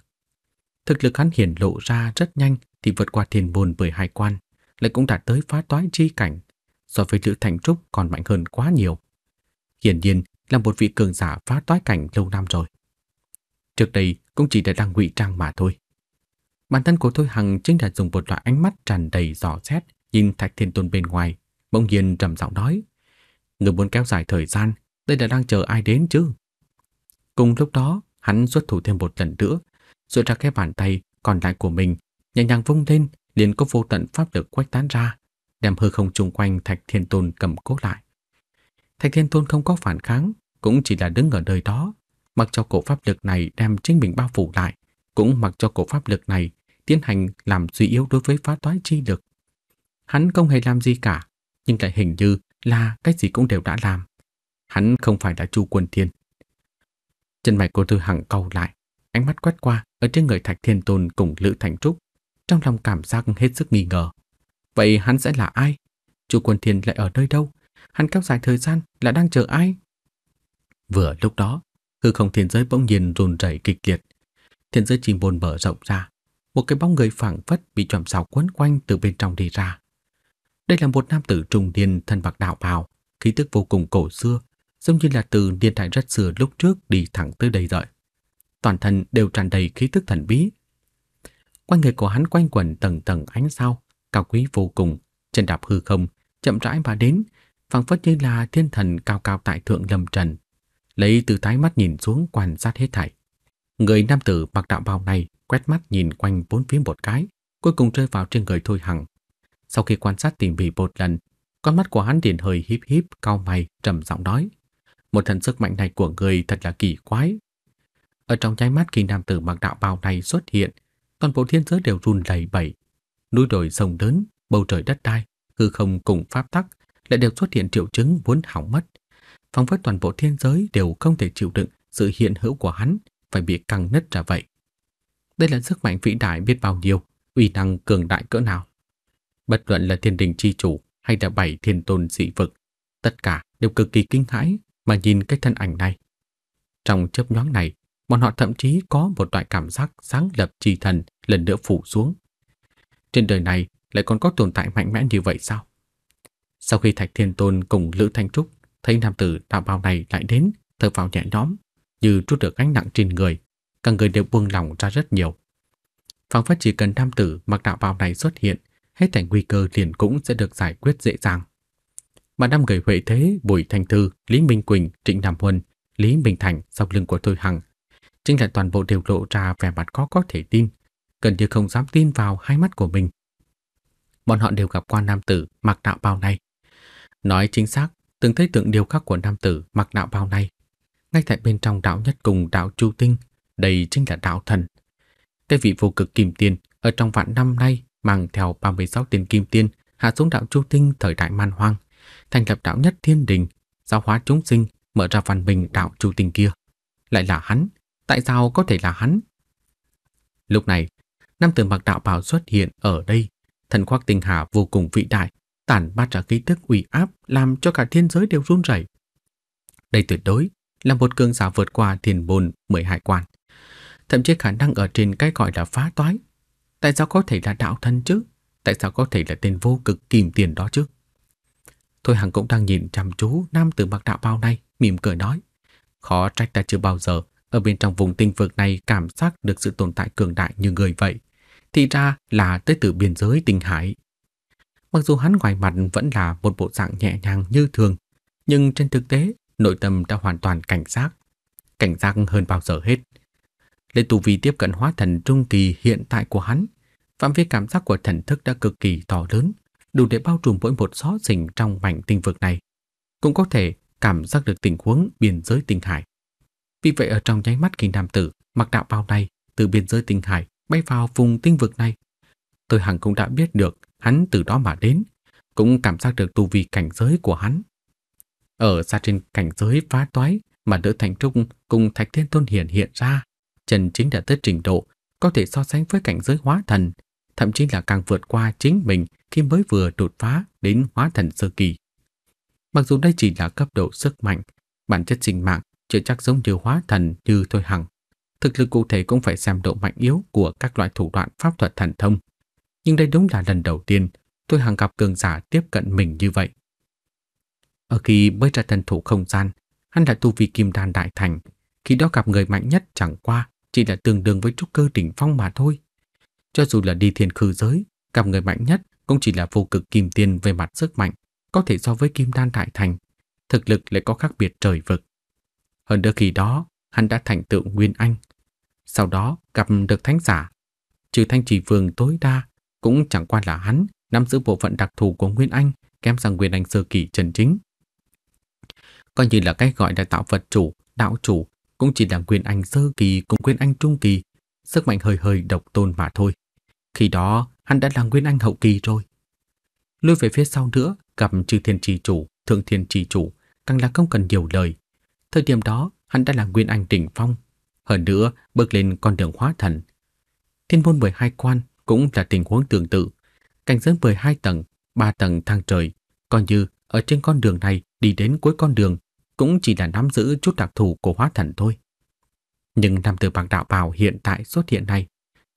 S1: Thực lực hắn hiển lộ ra rất nhanh thì vượt qua thiên môn bởi hải quan, lại cũng đạt tới phá toái chi cảnh, so với Lữ Thành Trúc còn mạnh hơn quá nhiều. Hiển nhiên là một vị cường giả phá toái cảnh lâu năm rồi. Trước đây cũng chỉ là đang ngụy trang mà thôi. Bản thân của Thôi Hằng chính là dùng một loại ánh mắt tràn đầy dò xét nhìn Thạch Thiên Tôn bên ngoài, bỗng nhiên trầm giọng nói: "Người muốn kéo dài thời gian, đây là đang chờ ai đến chứ?" Cùng lúc đó, hắn xuất thủ thêm một lần nữa, rồi ra cái bàn tay còn lại của mình, nhẹ nhàng vung lên, liền có vô tận pháp lực quách tán ra, đem hư không chung quanh Thạch Thiên Tôn cầm cố lại. Thạch Thiên Tôn không có phản kháng, cũng chỉ là đứng ở nơi đó, mặc cho cổ pháp lực này đem chính mình bao phủ lại, cũng mặc cho cổ pháp lực này tiến hành làm suy yếu đối với phá toái chi lực. Hắn không hề làm gì cả, nhưng lại hình như là cái gì cũng đều đã làm. Hắn không phải là Chu Quân Thiên. Chân mày cô Tư Hằng cau lại, ánh mắt quét qua, ở trên người Thạch Thiên Tôn cùng Lữ Thành Trúc, trong lòng cảm giác hết sức nghi ngờ. Vậy hắn sẽ là ai? Chu Quân Thiên lại ở nơi đâu? Hắn kéo dài thời gian là đang chờ ai? Vừa lúc đó, hư không thiên giới bỗng nhiên run rẩy kịch liệt. Thiên giới chìm bồn mở rộng ra, một cái bóng người phảng phất bị chòm sào quấn quanh từ bên trong đi ra. Đây là một nam tử trung niên thân mặc đạo bào, khí tức vô cùng cổ xưa, giống như là từ niên đại rất xưa lúc trước đi thẳng tới đây rồi toàn thân đều tràn đầy khí thức thần bí. Quanh người của hắn quanh quẩn tầng tầng ánh sao, cao quý vô cùng, chân đạp hư không, chậm rãi mà đến, phảng phất như là thiên thần cao cao tại thượng lâm trần. Lấy từ thái mắt nhìn xuống quan sát hết thảy. Người nam tử mặc đạo bào này quét mắt nhìn quanh bốn phía một cái, cuối cùng rơi vào trên người Thôi Hằng. Sau khi quan sát tỉ mỉ một lần, con mắt của hắn điền hơi híp híp, cau mày, trầm giọng nói: "Một thần sức mạnh này của người thật là kỳ quái, ở trong nháy mắt khi nam tử mặc đạo bào này xuất hiện, toàn bộ thiên giới đều run lẩy bẩy. Núi đồi sông lớn, bầu trời đất đai, hư không cùng pháp tắc lại đều xuất hiện triệu chứng muốn hỏng mất. phong với toàn bộ thiên giới đều không thể chịu đựng sự hiện hữu của hắn phải bị căng nứt ra vậy. Đây là sức mạnh vĩ đại biết bao nhiêu, uy năng cường đại cỡ nào. Bất luận là thiên đình chi chủ hay là bảy thiên tôn dị vực, tất cả đều cực kỳ kinh hãi mà nhìn cái thân ảnh này. Trong chớp nhoáng này, Bọn họ thậm chí có một loại cảm giác sáng lập trì thần lần nữa phủ xuống. Trên đời này lại còn có tồn tại mạnh mẽ như vậy sao? Sau khi Thạch Thiên Tôn cùng Lữ Thanh Trúc thấy nam tử đạo bào này lại đến, thở vào nhẹ nhõm, như trút được gánh nặng trên người, cả người đều buông lỏng ra rất nhiều. Phảng phất chỉ cần nam tử mặc đạo bào này xuất hiện, hết thành nguy cơ liền cũng sẽ được giải quyết dễ dàng. Mà năm người Huệ Thế, Bùi Thanh Thư, Lý Minh Quỳnh, Trịnh nam Huân, Lý Minh Thành sau lưng của Thôi Hằng chính là toàn bộ đều lộ ra vẻ mặt có có thể tin, gần như không dám tin vào hai mắt của mình. Bọn họ đều gặp qua nam tử mặc đạo bào này. Nói chính xác, từng thấy tượng điều khắc của nam tử mặc đạo bào này. Ngay tại bên trong đạo nhất cùng đạo Chu Tinh, đây chính là đạo thần. Cái vị vô cực kim tiên ở trong vạn năm nay mang theo 36 tiền kim tiên hạ xuống đạo Chu Tinh thời đại man hoang, thành lập đạo nhất thiên đình, giáo hóa chúng sinh, mở ra văn minh đạo Chu Tinh kia. Lại là hắn, Tại sao có thể là hắn? Lúc này, năm tử mặc đạo bào xuất hiện ở đây. Thần khoác tinh hà vô cùng vĩ đại, tản bát ra khí tức uy áp làm cho cả thiên giới đều run rẩy. Đây tuyệt đối là một cường giả vượt qua thiên mười 12 quan. Thậm chí khả năng ở trên cái gọi là phá toái. Tại sao có thể là đạo thân chứ? Tại sao có thể là tên vô cực kìm tiền đó chứ? Thôi Hằng cũng đang nhìn chăm chú nam tử mặc đạo bao này, mỉm cười nói. Khó trách ta chưa bao giờ ở bên trong vùng tinh vực này cảm giác được sự tồn tại cường đại như người vậy. Thì ra là tới từ biên giới tinh hải. Mặc dù hắn ngoài mặt vẫn là một bộ dạng nhẹ nhàng như thường, nhưng trên thực tế nội tâm đã hoàn toàn cảnh giác. Cảnh giác hơn bao giờ hết. Lấy tu vi tiếp cận hóa thần trung kỳ hiện tại của hắn, phạm vi cảm giác của thần thức đã cực kỳ to lớn, đủ để bao trùm mỗi một xó xỉnh trong mảnh tinh vực này. Cũng có thể cảm giác được tình huống biên giới tinh hải. Vì vậy ở trong nháy mắt khi nam tử mặc đạo bào này từ biên giới tinh hải bay vào vùng tinh vực này, tôi hẳn cũng đã biết được hắn từ đó mà đến, cũng cảm giác được tu vi cảnh giới của hắn. Ở xa trên cảnh giới phá toái mà đỡ Thành Trung cùng Thạch Thiên Tôn Hiển hiện ra, Trần chính đã tới trình độ có thể so sánh với cảnh giới hóa thần, thậm chí là càng vượt qua chính mình khi mới vừa đột phá đến hóa thần sơ kỳ. Mặc dù đây chỉ là cấp độ sức mạnh, bản chất sinh mạng chưa chắc giống như hóa thần như Thôi Hằng. Thực lực cụ thể cũng phải xem độ mạnh yếu của các loại thủ đoạn pháp thuật thần thông. Nhưng đây đúng là lần đầu tiên tôi Hằng gặp cường giả tiếp cận mình như vậy. Ở khi mới ra thần thủ không gian, hắn là tu vi kim đan đại thành. Khi đó gặp người mạnh nhất chẳng qua chỉ là tương đương với trúc cơ đỉnh phong mà thôi. Cho dù là đi thiên khư giới, gặp người mạnh nhất cũng chỉ là vô cực kim tiên về mặt sức mạnh, có thể so với kim đan đại thành. Thực lực lại có khác biệt trời vực. Hơn nữa khi đó, hắn đã thành tựu Nguyên Anh. Sau đó gặp được thánh giả. Trừ thanh trì vương tối đa, cũng chẳng qua là hắn nắm giữ bộ phận đặc thù của Nguyên Anh kém sang Nguyên Anh sơ kỳ chân chính. Coi như là cách gọi là tạo vật chủ, đạo chủ cũng chỉ là Nguyên Anh sơ kỳ cùng Nguyên Anh trung kỳ, sức mạnh hơi hơi độc tôn mà thôi. Khi đó, hắn đã là Nguyên Anh hậu kỳ rồi. Lui về phía sau nữa, gặp trừ thiên trì chủ, thượng thiên trì chủ, càng là không cần nhiều lời, Thời điểm đó, hắn đã là nguyên anh đỉnh phong, hơn nữa bước lên con đường hóa thần. Thiên môn 12 quan cũng là tình huống tương tự, cảnh giới 12 tầng, 3 tầng thang trời, còn như ở trên con đường này đi đến cuối con đường cũng chỉ là nắm giữ chút đặc thù của hóa thần thôi. Nhưng nam tử bạc đạo bào hiện tại xuất hiện này,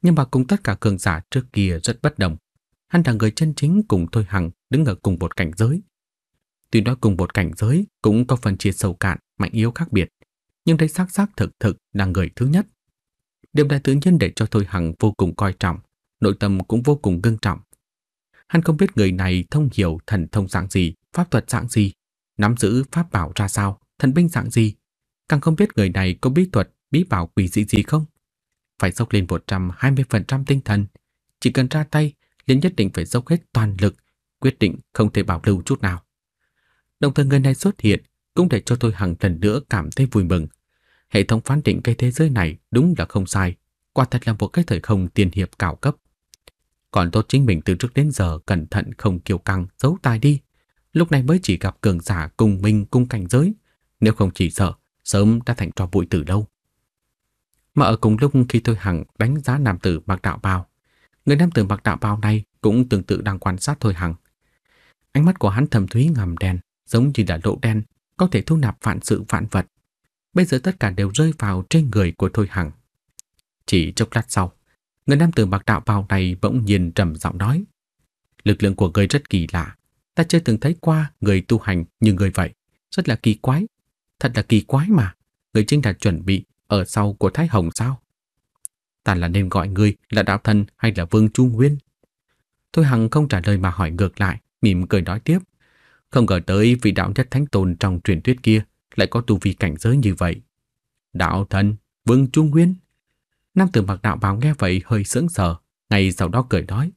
S1: nhưng mà cùng tất cả cường giả trước kia rất bất đồng. Hắn là người chân chính cùng Thôi Hằng đứng ở cùng một cảnh giới. Tuy đó cùng một cảnh giới cũng có phần chia sâu cạn, mạnh yếu khác biệt, nhưng thấy xác xác thực thực là người thứ nhất. điều này tự nhiên để cho Thôi Hằng vô cùng coi trọng, nội tâm cũng vô cùng gương trọng. Hắn không biết người này thông hiểu thần thông dạng gì, pháp thuật dạng gì, nắm giữ pháp bảo ra sao, thần binh dạng gì. Càng không biết người này có bí thuật, bí bảo quỷ dị gì không. Phải dốc lên 120% tinh thần. Chỉ cần ra tay, liền nhất định phải dốc hết toàn lực, quyết định không thể bảo lưu chút nào. Đồng thời người này xuất hiện cũng để cho tôi hàng lần nữa cảm thấy vui mừng. Hệ thống phán định cái thế giới này đúng là không sai, quả thật là một cái thời không tiền hiệp cao cấp. Còn tốt chính mình từ trước đến giờ cẩn thận không kiêu căng, giấu tài đi. Lúc này mới chỉ gặp cường giả cùng mình cùng cảnh giới, nếu không chỉ sợ, sớm đã thành trò bụi từ đâu. Mà ở cùng lúc khi tôi hằng đánh giá nam tử mặc đạo bào, người nam tử mặc đạo bào này cũng tương tự đang quan sát tôi hằng. Ánh mắt của hắn thầm thúy ngầm đen, giống như là lỗ đen có thể thu nạp vạn sự vạn vật. Bây giờ tất cả đều rơi vào trên người của Thôi Hằng. Chỉ chốc lát sau, người nam tử mặc đạo bào này bỗng nhiên trầm giọng nói: "Lực lượng của người rất kỳ lạ, ta chưa từng thấy qua người tu hành như người vậy, rất là kỳ quái, thật là kỳ quái mà, người chính là chuẩn bị ở sau của Thái Hồng sao?" Ta là nên gọi người là đạo thân hay là Vương Trung Nguyên? Thôi Hằng không trả lời mà hỏi ngược lại, mỉm cười nói tiếp. Không ngờ tới vị đạo nhất thánh tôn trong truyền thuyết kia lại có tu vi cảnh giới như vậy. Đạo thần, vương trung nguyên. Nam tử mặc đạo bào nghe vậy hơi sững sờ, ngay sau đó cười nói.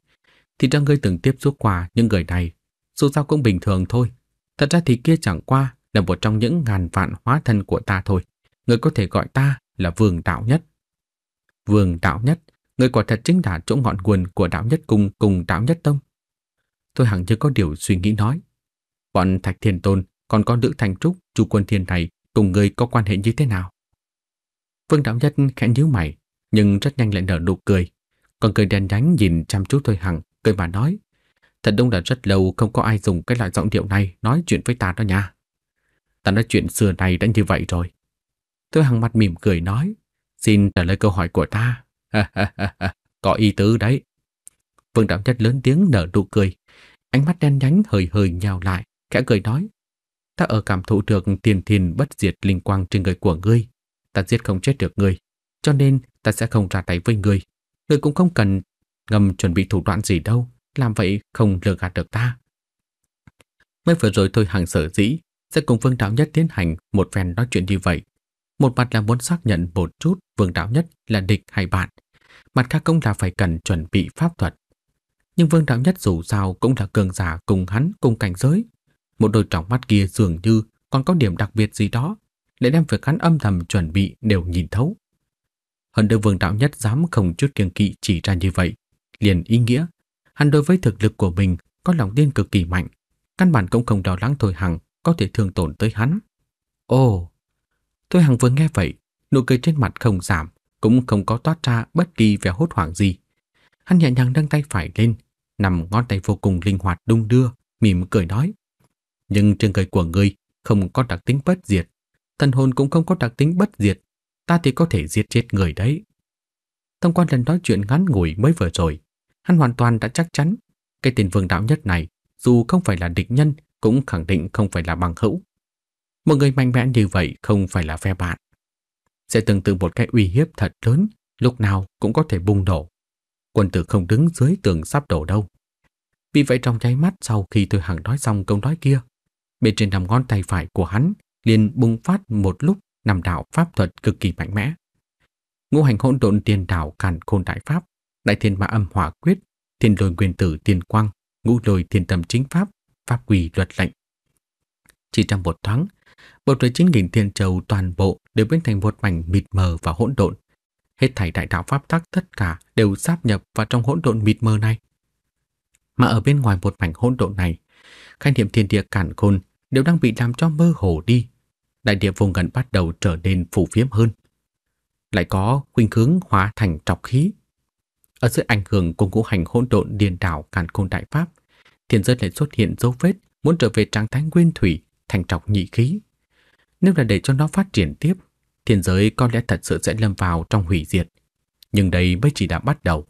S1: Thì ra ngươi từng tiếp xúc qua những người này, dù sao cũng bình thường thôi. Thật ra thì kia chẳng qua là một trong những ngàn vạn hóa thân của ta thôi. Ngươi có thể gọi ta là vương đạo nhất. Vương đạo nhất, ngươi quả thật chính là chỗ ngọn nguồn của đạo nhất cung cùng đạo nhất tông. Tôi hẳn chưa có điều suy nghĩ nói bọn Thạch Thiên Tôn còn có nữ thành trúc chủ quân thiên này cùng người có quan hệ như thế nào? Vương Đạo Nhất khẽ nhíu mày, nhưng rất nhanh lại nở nụ cười. Còn cười đen nhánh nhìn chăm chú Thôi Hằng, cười mà nói. Thật đúng là rất lâu không có ai dùng cái loại giọng điệu này nói chuyện với ta đó nha. Ta nói chuyện xưa này đã như vậy rồi. Thôi Hằng mặt mỉm cười nói. Xin trả lời câu hỏi của ta. có ý tứ đấy. Vương Đạo Nhất lớn tiếng nở nụ cười. Ánh mắt đen nhánh hơi hơi nhào lại, khẽ cười nói. Ta ở cảm thụ được tiền thiền bất diệt linh quang trên người của ngươi. Ta giết không chết được ngươi, cho nên ta sẽ không ra tay với ngươi. Ngươi cũng không cần ngầm chuẩn bị thủ đoạn gì đâu, làm vậy không lừa gạt được ta. Mới vừa rồi tôi hàng sở dĩ sẽ cùng Vương Đạo Nhất tiến hành một phen nói chuyện như vậy. Một mặt là muốn xác nhận một chút Vương Đạo Nhất là địch hay bạn, mặt khác cũng là phải cần chuẩn bị pháp thuật. Nhưng Vương Đạo Nhất dù sao cũng là cường giả cùng hắn cùng cảnh giới, một đôi tròng mắt kia dường như còn có điểm đặc biệt gì đó để đem việc hắn âm thầm chuẩn bị đều nhìn thấu. hận nữa vương đạo nhất dám không chút kiêng kỵ chỉ ra như vậy, liền ý nghĩa hắn đối với thực lực của mình có lòng tin cực kỳ mạnh, căn bản cũng không lo lắng Thôi Hằng có thể thương tổn tới hắn. Ồ! Thôi Hằng vừa nghe vậy, nụ cười trên mặt không giảm, cũng không có toát ra bất kỳ vẻ hốt hoảng gì. Hắn nhẹ nhàng nâng tay phải lên, nằm ngón tay vô cùng linh hoạt đung đưa, mỉm cười nói. Nhưng trên người của ngươi không có đặc tính bất diệt, thần hồn cũng không có đặc tính bất diệt, ta thì có thể giết chết người đấy. Thông qua lần nói chuyện ngắn ngủi mới vừa rồi, hắn hoàn toàn đã chắc chắn cái tiền vương đạo nhất này dù không phải là địch nhân cũng khẳng định không phải là bằng hữu. Một người mạnh mẽ như vậy không phải là phe bạn. Sẽ tương tự một cái uy hiếp thật lớn, lúc nào cũng có thể bung nổ. Quân tử không đứng dưới tường sắp đổ đâu. Vì vậy trong nháy mắt sau khi tôi hằng nói xong câu nói kia, bên trên nằm ngón tay phải của hắn liền bùng phát một lúc nằm đạo pháp thuật cực kỳ mạnh mẽ. Ngũ hành hỗn độn tiền đạo càn khôn đại pháp, đại thiên ma âm hỏa quyết, thiên lôi nguyên tử tiền quang, ngũ lôi thiên tâm chính pháp, pháp quỷ luật lệnh. Chỉ trong một thoáng, bầu trời chín nghìn thiên châu toàn bộ đều biến thành một mảnh mịt mờ và hỗn độn. Hết thảy đại đạo pháp tắc tất cả đều sáp nhập vào trong hỗn độn mịt mờ này. Mà ở bên ngoài một mảnh hỗn độn này, khái niệm thiên địa càn khôn đều đang bị làm cho mơ hồ đi. Đại địa vùng gần bắt đầu trở nên phù phiếm hơn. Lại có khuynh hướng hóa thành trọc khí. Ở dưới ảnh hưởng của ngũ hành hỗn độn điền đảo càn khôn đại pháp, thiên giới lại xuất hiện dấu vết muốn trở về trạng thái nguyên thủy thành trọc nhị khí. Nếu là để cho nó phát triển tiếp, thiên giới có lẽ thật sự sẽ lâm vào trong hủy diệt. Nhưng đây mới chỉ đã bắt đầu.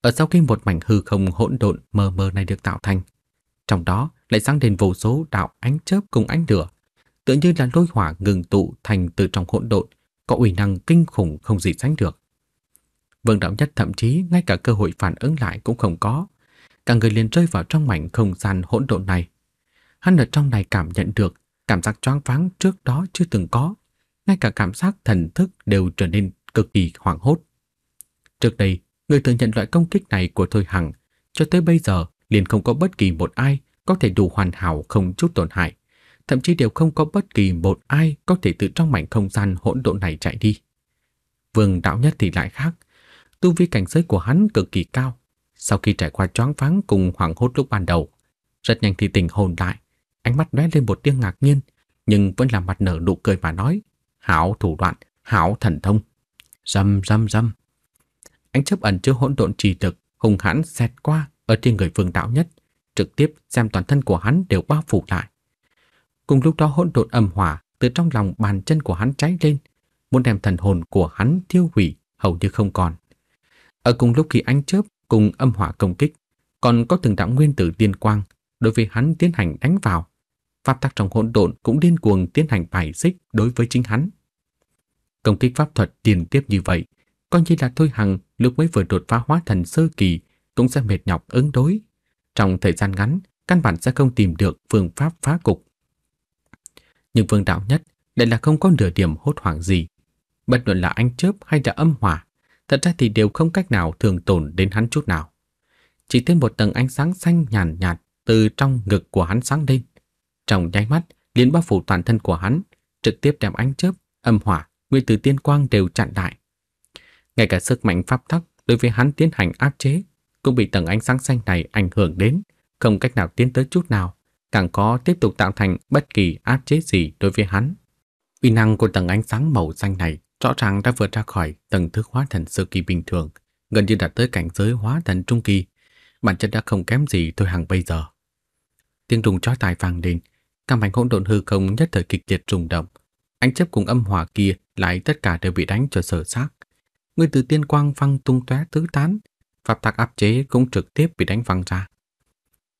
S1: Ở sau khi một mảnh hư không hỗn độn mờ mờ này được tạo thành, trong đó lại sáng lên vô số đạo ánh chớp cùng ánh lửa, tựa như là lôi hỏa ngừng tụ thành từ trong hỗn độn, có uy năng kinh khủng không gì sánh được. Vương Đạo Nhất thậm chí ngay cả cơ hội phản ứng lại cũng không có, cả người liền rơi vào trong mảnh không gian hỗn độn này. Hắn ở trong này cảm nhận được cảm giác choáng váng trước đó chưa từng có, ngay cả cảm giác thần thức đều trở nên cực kỳ hoảng hốt. Trước đây, người thừa nhận loại công kích này của Thôi Hằng, cho tới bây giờ liền không có bất kỳ một ai có thể đủ hoàn hảo không chút tổn hại, thậm chí đều không có bất kỳ một ai có thể từ trong mảnh không gian hỗn độn này chạy đi. Vương đạo nhất thì lại khác, tu vi cảnh giới của hắn cực kỳ cao, sau khi trải qua choáng váng cùng hoảng hốt lúc ban đầu, rất nhanh thì tỉnh hồn lại, ánh mắt lóe lên một tia ngạc nhiên, nhưng vẫn là mặt nở nụ cười mà nói, hảo thủ đoạn, hảo thần thông. Rầm rầm rầm. Ánh chấp ẩn chứa hỗn độn trì lực hùng hãn xẹt qua ở trên người Vương đạo nhất, trực tiếp xem toàn thân của hắn đều bao phủ lại. Cùng lúc đó hỗn độn âm hỏa từ trong lòng bàn chân của hắn cháy lên, muốn đem thần hồn của hắn thiêu hủy hầu như không còn. Ở cùng lúc khi ánh chớp cùng âm hỏa công kích, còn có từng đạo nguyên tử tiên quang đối với hắn tiến hành đánh vào. Pháp tắc trong hỗn độn cũng điên cuồng tiến hành bài xích đối với chính hắn. Công kích pháp thuật tiền tiếp như vậy, coi như là Thôi Hằng lúc mới vừa đột phá hóa thần sơ kỳ cũng sẽ mệt nhọc ứng đối trong thời gian ngắn căn bản sẽ không tìm được phương pháp phá cục. Nhưng Vương Đạo Nhất lại là không có nửa điểm hốt hoảng gì. Bất luận là anh chớp hay là âm hỏa, thật ra thì đều không cách nào thường tổn đến hắn chút nào. Chỉ thêm một tầng ánh sáng xanh nhàn nhạt, nhạt từ trong ngực của hắn sáng lên. Trong nháy mắt, liền bao phủ toàn thân của hắn, trực tiếp đem ánh chớp, âm hỏa, nguyên từ tiên quang đều chặn lại. Ngay cả sức mạnh pháp tắc đối với hắn tiến hành áp chế cũng bị tầng ánh sáng xanh này ảnh hưởng đến, không cách nào tiến tới chút nào, càng có tiếp tục tạo thành bất kỳ áp chế gì đối với hắn. Uy năng của tầng ánh sáng màu xanh này rõ ràng đã vượt ra khỏi tầng thức hóa thần sơ kỳ bình thường, gần như đạt tới cảnh giới hóa thần trung kỳ, bản chất đã không kém gì thôi hàng bây giờ. Tiếng rùng chói tai vang lên, các mảnh hỗn độn hư không nhất thời kịch liệt rung động. Ánh chấp cùng âm hỏa kia lại tất cả đều bị đánh cho sở xác. Người từ tiên quang văng tung tóe tứ tán, pháp tắc áp chế cũng trực tiếp bị đánh văng ra.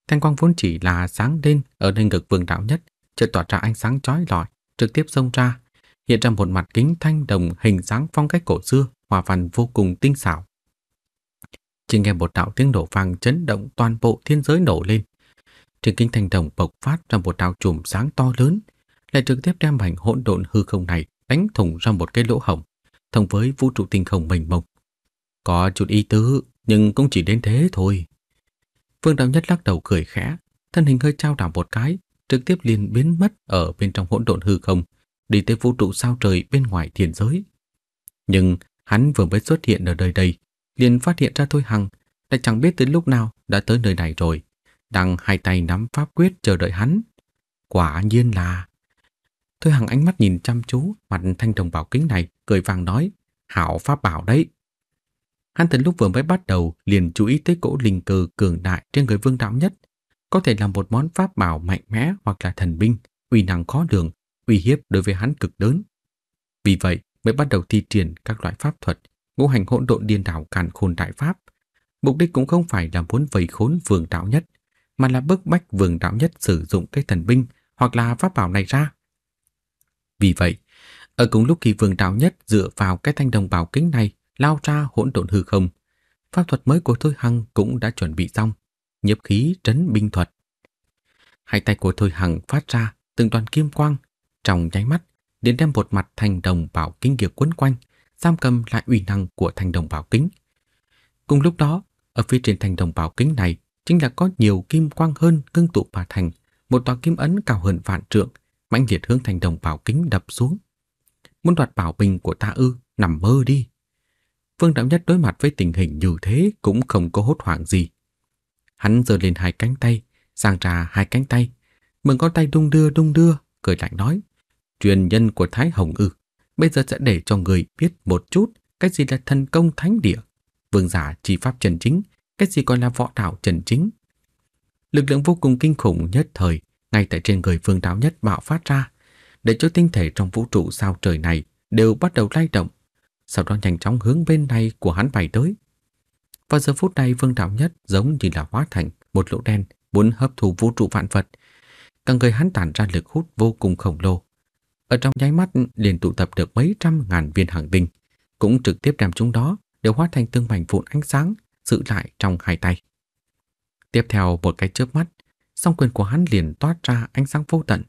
S1: Thanh quang vốn chỉ là sáng lên ở nơi ngực vương đạo nhất, chợt tỏa ra ánh sáng chói lọi, trực tiếp xông ra, hiện ra một mặt kính thanh đồng hình dáng phong cách cổ xưa, hòa văn vô cùng tinh xảo. Chỉ nghe một đạo tiếng nổ vang chấn động toàn bộ thiên giới nổ lên. Trên kính thanh đồng bộc phát ra một đạo chùm sáng to lớn, lại trực tiếp đem mảnh hỗn độn hư không này đánh thủng ra một cái lỗ hổng, thông với vũ trụ tinh không mênh mông. Có chút ý tứ, nhưng cũng chỉ đến thế thôi. Phương Đạo Nhất lắc đầu cười khẽ, thân hình hơi trao đảo một cái, trực tiếp liền biến mất ở bên trong hỗn độn hư không, đi tới vũ trụ sao trời bên ngoài thiên giới. Nhưng hắn vừa mới xuất hiện ở nơi đây, liền phát hiện ra Thôi Hằng đã chẳng biết tới lúc nào đã tới nơi này rồi, đang hai tay nắm pháp quyết chờ đợi hắn. Quả nhiên là... Thôi Hằng ánh mắt nhìn chăm chú mặt thanh đồng bảo kính này, cười vàng nói, hảo pháp bảo đấy. Hắn thần lúc vừa mới bắt đầu liền chú ý tới cỗ linh cơ cường đại trên người vương đạo nhất, có thể là một món pháp bảo mạnh mẽ hoặc là thần binh, uy năng khó lường, uy hiếp đối với hắn cực lớn. Vì vậy mới bắt đầu thi triển các loại pháp thuật, ngũ hành hỗn độn điên đảo càn khôn đại pháp. Mục đích cũng không phải là muốn vây khốn vương đạo nhất, mà là bức bách vương đạo nhất sử dụng cái thần binh hoặc là pháp bảo này ra. Vì vậy, ở cùng lúc khi vương đạo nhất dựa vào cái thanh đồng bảo kính này lao ra hỗn độn hư không. Pháp thuật mới của Thôi Hằng cũng đã chuẩn bị xong, nhiếp khí trấn binh thuật. Hai tay của Thôi Hằng phát ra từng đoàn kim quang, trong nháy mắt đến đem một mặt thành đồng bảo kính kia quấn quanh, giam cầm lại uy năng của thành đồng bảo kính. Cùng lúc đó, ở phía trên thành đồng bảo kính này chính là có nhiều kim quang hơn ngưng tụ mà thành, một tòa kim ấn cao hơn vạn trượng, mãnh liệt hướng thành đồng bảo kính đập xuống. Muốn đoạt bảo bình của ta ư, nằm mơ đi. Vương Đạo Nhất đối mặt với tình hình như thế cũng không có hốt hoảng gì. Hắn giơ lên hai cánh tay, sang ra hai cánh tay, mừng con tay đung đưa đung đưa, cười lạnh nói. Truyền nhân của Thái Hồng Ư, bây giờ sẽ để cho người biết một chút cái gì là thần công thánh địa, vương giả chi pháp chân chính, cái gì còn là võ đạo chân chính. Lực lượng vô cùng kinh khủng nhất thời, ngay tại trên người vương đạo nhất bạo phát ra, để cho tinh thể trong vũ trụ sao trời này đều bắt đầu lay động, sau đó nhanh chóng hướng bên này của hắn bay tới. Vào giờ phút này Vương Đạo Nhất giống như là hóa thành một lỗ đen muốn hấp thụ vũ trụ vạn vật. Cả người hắn tản ra lực hút vô cùng khổng lồ. Ở trong nháy mắt liền tụ tập được mấy trăm ngàn viên hàng tinh, cũng trực tiếp đem chúng đó đều hóa thành tương mảnh vụn ánh sáng giữ lại trong hai tay. Tiếp theo một cái chớp mắt, song quyền của hắn liền toát ra ánh sáng vô tận.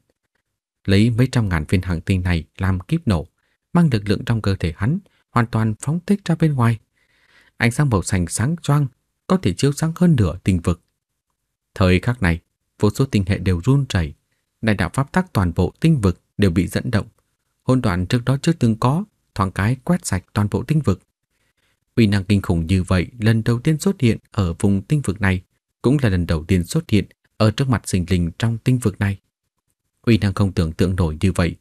S1: Lấy mấy trăm ngàn viên hàng tinh này làm kiếp nổ, mang lực lượng trong cơ thể hắn hoàn toàn phóng tích ra bên ngoài. Ánh sáng màu xanh sáng choang có thể chiếu sáng hơn nửa tinh vực. Thời khắc này, vô số tinh hệ đều run rẩy, đại đạo pháp tắc toàn bộ tinh vực đều bị dẫn động. Hỗn đoạn trước đó chưa từng có, thoáng cái quét sạch toàn bộ tinh vực. Uy năng kinh khủng như vậy lần đầu tiên xuất hiện ở vùng tinh vực này, cũng là lần đầu tiên xuất hiện ở trước mặt sinh linh trong tinh vực này. Uy năng không tưởng tượng nổi như vậy,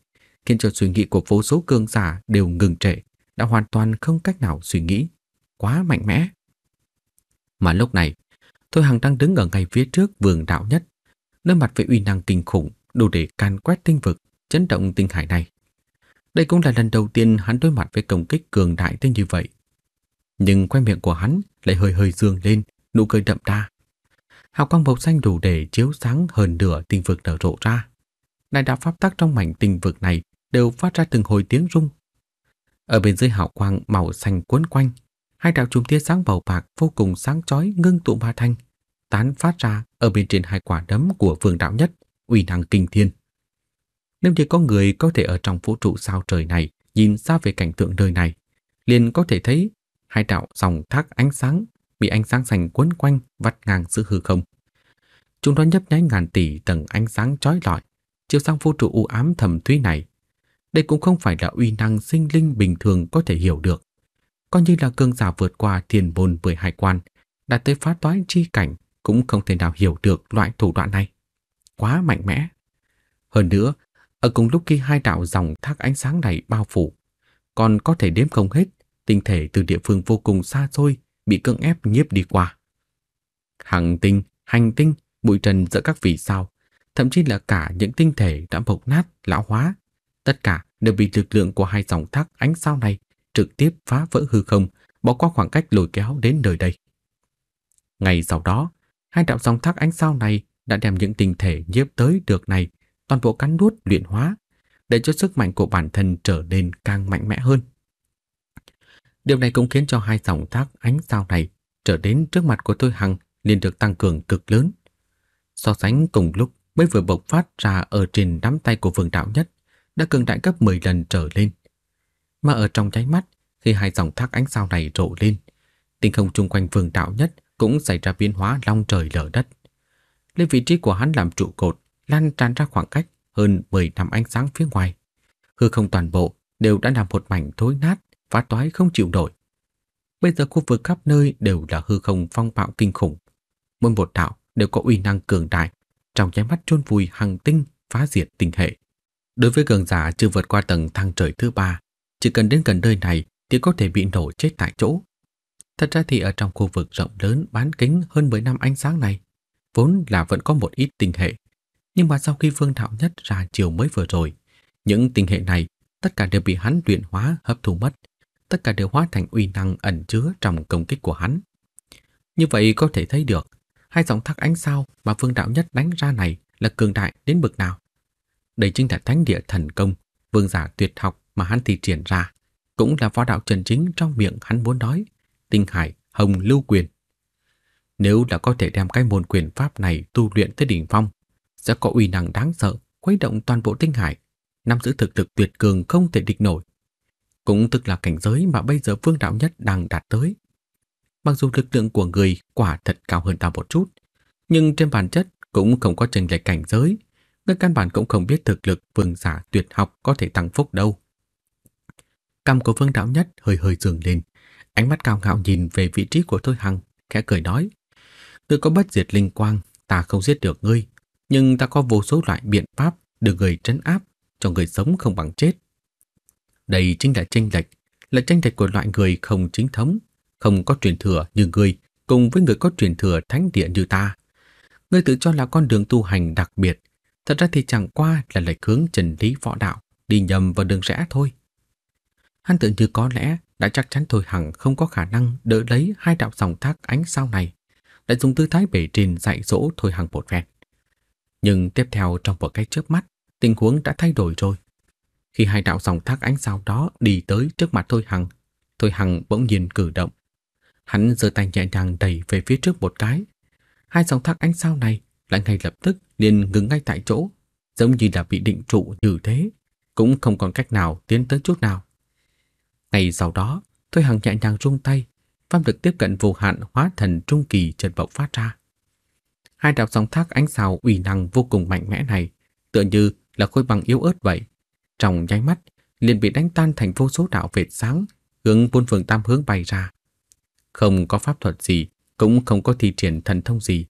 S1: khiến cho suy nghĩ của vô số cường giả đều ngừng trệ đã hoàn toàn không cách nào suy nghĩ, quá mạnh mẽ. Mà lúc này, Thôi Hằng đang đứng ở ngay phía trước vườn đạo nhất, đối mặt với uy năng kinh khủng đủ để can quét tinh vực, chấn động tinh hải này. Đây cũng là lần đầu tiên hắn đối mặt với công kích cường đại tới như vậy. Nhưng quay miệng của hắn lại hơi hơi dương lên, nụ cười đậm đà. Hào quang màu xanh đủ để chiếu sáng hơn nửa tinh vực nở rộ ra. Này đã pháp tắc trong mảnh tinh vực này đều phát ra từng hồi tiếng rung ở bên dưới hào quang màu xanh cuốn quanh, hai đạo chùm tia sáng màu bạc vô cùng sáng chói ngưng tụ ba thanh, tán phát ra ở bên trên hai quả đấm của vương đạo nhất, uy năng kinh thiên. Nếu chỉ có người có thể ở trong vũ trụ sao trời này nhìn xa về cảnh tượng đời này, liền có thể thấy hai đạo dòng thác ánh sáng bị ánh sáng xanh quấn quanh vắt ngang giữa hư không. Chúng nó nhấp nháy ngàn tỷ tầng ánh sáng chói lọi, chiếu sang vũ trụ u ám thầm thúy này đây cũng không phải là uy năng sinh linh bình thường có thể hiểu được. Coi như là cương giả vượt qua thiền môn với hải quan, đã tới phá toái chi cảnh cũng không thể nào hiểu được loại thủ đoạn này. Quá mạnh mẽ. Hơn nữa, ở cùng lúc khi hai đạo dòng thác ánh sáng này bao phủ, còn có thể đếm không hết tinh thể từ địa phương vô cùng xa xôi bị cưỡng ép nhiếp đi qua. Hàng tinh, hành tinh, bụi trần giữa các vì sao, thậm chí là cả những tinh thể đã bộc nát, lão hóa, Tất cả đều bị lực lượng của hai dòng thác ánh sao này trực tiếp phá vỡ hư không, bỏ qua khoảng cách lùi kéo đến nơi đây. Ngày sau đó, hai đạo dòng thác ánh sao này đã đem những tinh thể nhiếp tới được này toàn bộ cắn nuốt luyện hóa, để cho sức mạnh của bản thân trở nên càng mạnh mẽ hơn. Điều này cũng khiến cho hai dòng thác ánh sao này trở đến trước mặt của tôi hằng liền được tăng cường cực lớn. So sánh cùng lúc mới vừa bộc phát ra ở trên nắm tay của Vương Đạo Nhất, đã cường đại gấp 10 lần trở lên. Mà ở trong nháy mắt, khi hai dòng thác ánh sao này rộ lên, tinh không chung quanh vườn đạo nhất cũng xảy ra biến hóa long trời lở đất. Lên vị trí của hắn làm trụ cột, lan tràn ra khoảng cách hơn 10 năm ánh sáng phía ngoài. Hư không toàn bộ đều đã làm một mảnh thối nát, phá toái không chịu nổi. Bây giờ khu vực khắp nơi đều là hư không phong bạo kinh khủng. Mỗi một đạo đều có uy năng cường đại, trong nháy mắt chôn vùi hàng tinh, phá diệt tình hệ. Đối với cường giả chưa vượt qua tầng thang trời thứ ba, chỉ cần đến gần nơi này thì có thể bị nổ chết tại chỗ. Thật ra thì ở trong khu vực rộng lớn bán kính hơn 10 năm ánh sáng này, vốn là vẫn có một ít tình hệ. Nhưng mà sau khi Vương Đạo Nhất ra chiều mới vừa rồi, những tình hệ này tất cả đều bị hắn luyện hóa hấp thu mất, tất cả đều hóa thành uy năng ẩn chứa trong công kích của hắn. Như vậy có thể thấy được, hai dòng thác ánh sao mà Vương Đạo Nhất đánh ra này là cường đại đến bực nào. Đây chính là thánh địa thần công, vương giả tuyệt học mà hắn thị triển ra, cũng là võ đạo chân chính trong miệng hắn muốn nói, tinh hải hồng lưu quyền. Nếu đã có thể đem cái môn quyền pháp này tu luyện tới đỉnh phong, sẽ có uy năng đáng sợ, khuấy động toàn bộ tinh hải, nắm giữ thực lực tuyệt cường không thể địch nổi. Cũng tức là cảnh giới mà bây giờ vương đạo nhất đang đạt tới. Mặc dù lực lượng của người quả thật cao hơn ta một chút, nhưng trên bản chất cũng không có chênh lệch cảnh giới ngươi căn bản cũng không biết thực lực vương giả tuyệt học có thể tăng phúc đâu. Cằm của vương đạo nhất hơi hơi dường lên, ánh mắt cao ngạo nhìn về vị trí của Thôi Hằng, khẽ cười nói. Ngươi có bất diệt linh quang, ta không giết được ngươi, nhưng ta có vô số loại biện pháp đưa người trấn áp, cho người sống không bằng chết. Đây chính là tranh lệch, là tranh lệch của loại người không chính thống, không có truyền thừa như ngươi, cùng với người có truyền thừa thánh địa như ta. Ngươi tự cho là con đường tu hành đặc biệt, Thật ra thì chẳng qua là lệch hướng trình lý võ đạo, đi nhầm vào đường rẽ thôi. Hắn tự như có lẽ đã chắc chắn Thôi Hằng không có khả năng đỡ lấy hai đạo dòng thác ánh sao này, đã dùng tư thái bể trình dạy dỗ Thôi Hằng bột phen. Nhưng tiếp theo trong một cái chớp mắt, tình huống đã thay đổi rồi. Khi hai đạo dòng thác ánh sao đó đi tới trước mặt Thôi Hằng, Thôi Hằng bỗng nhiên cử động. Hắn giơ tay nhẹ nhàng đẩy về phía trước một cái. Hai dòng thác ánh sao này lại ngay lập tức liền ngừng ngay tại chỗ, giống như là bị định trụ như thế, cũng không còn cách nào tiến tới chút nào. Ngày sau đó, Thôi Hằng nhẹ nhàng rung tay, pháp lực tiếp cận vô hạn hóa thần trung kỳ trần bộc phát ra. Hai đạo sóng thác ánh sao uy năng vô cùng mạnh mẽ này, tựa như là khối bằng yếu ớt vậy, trong nháy mắt liền bị đánh tan thành vô số đạo vệt sáng, hướng bốn phương tam hướng bay ra. Không có pháp thuật gì, cũng không có thi triển thần thông gì,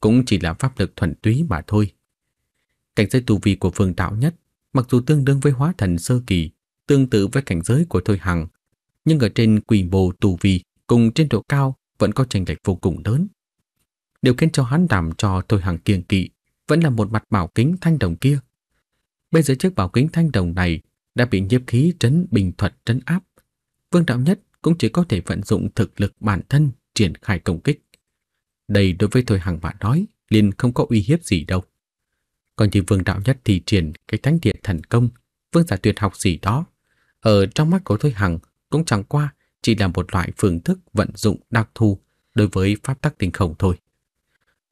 S1: cũng chỉ là pháp lực thuần túy mà thôi. Cảnh giới tu vi của Phương Đạo Nhất mặc dù tương đương với hóa thần sơ kỳ, tương tự với cảnh giới của Thôi Hằng, nhưng ở trên quy mô tu vi cùng trên độ cao vẫn có tranh lệch vô cùng lớn. Điều khiến cho hắn đảm cho Thôi Hằng kiêng kỵ vẫn là một mặt bảo kính thanh đồng kia. Bây giờ chiếc bảo kính thanh đồng này đã bị nhiếp khí trấn bình thuật trấn áp. Vương Đạo Nhất cũng chỉ có thể vận dụng thực lực bản thân triển khai công kích. Đây đối với Thôi Hằng mà nói liền không có uy hiếp gì đâu. Còn như Vương Đạo Nhất thì triển cái thánh điện thần công, Vương giả tuyệt học gì đó, ở trong mắt của Thôi Hằng cũng chẳng qua chỉ là một loại phương thức vận dụng đặc thù đối với pháp tắc tinh không thôi.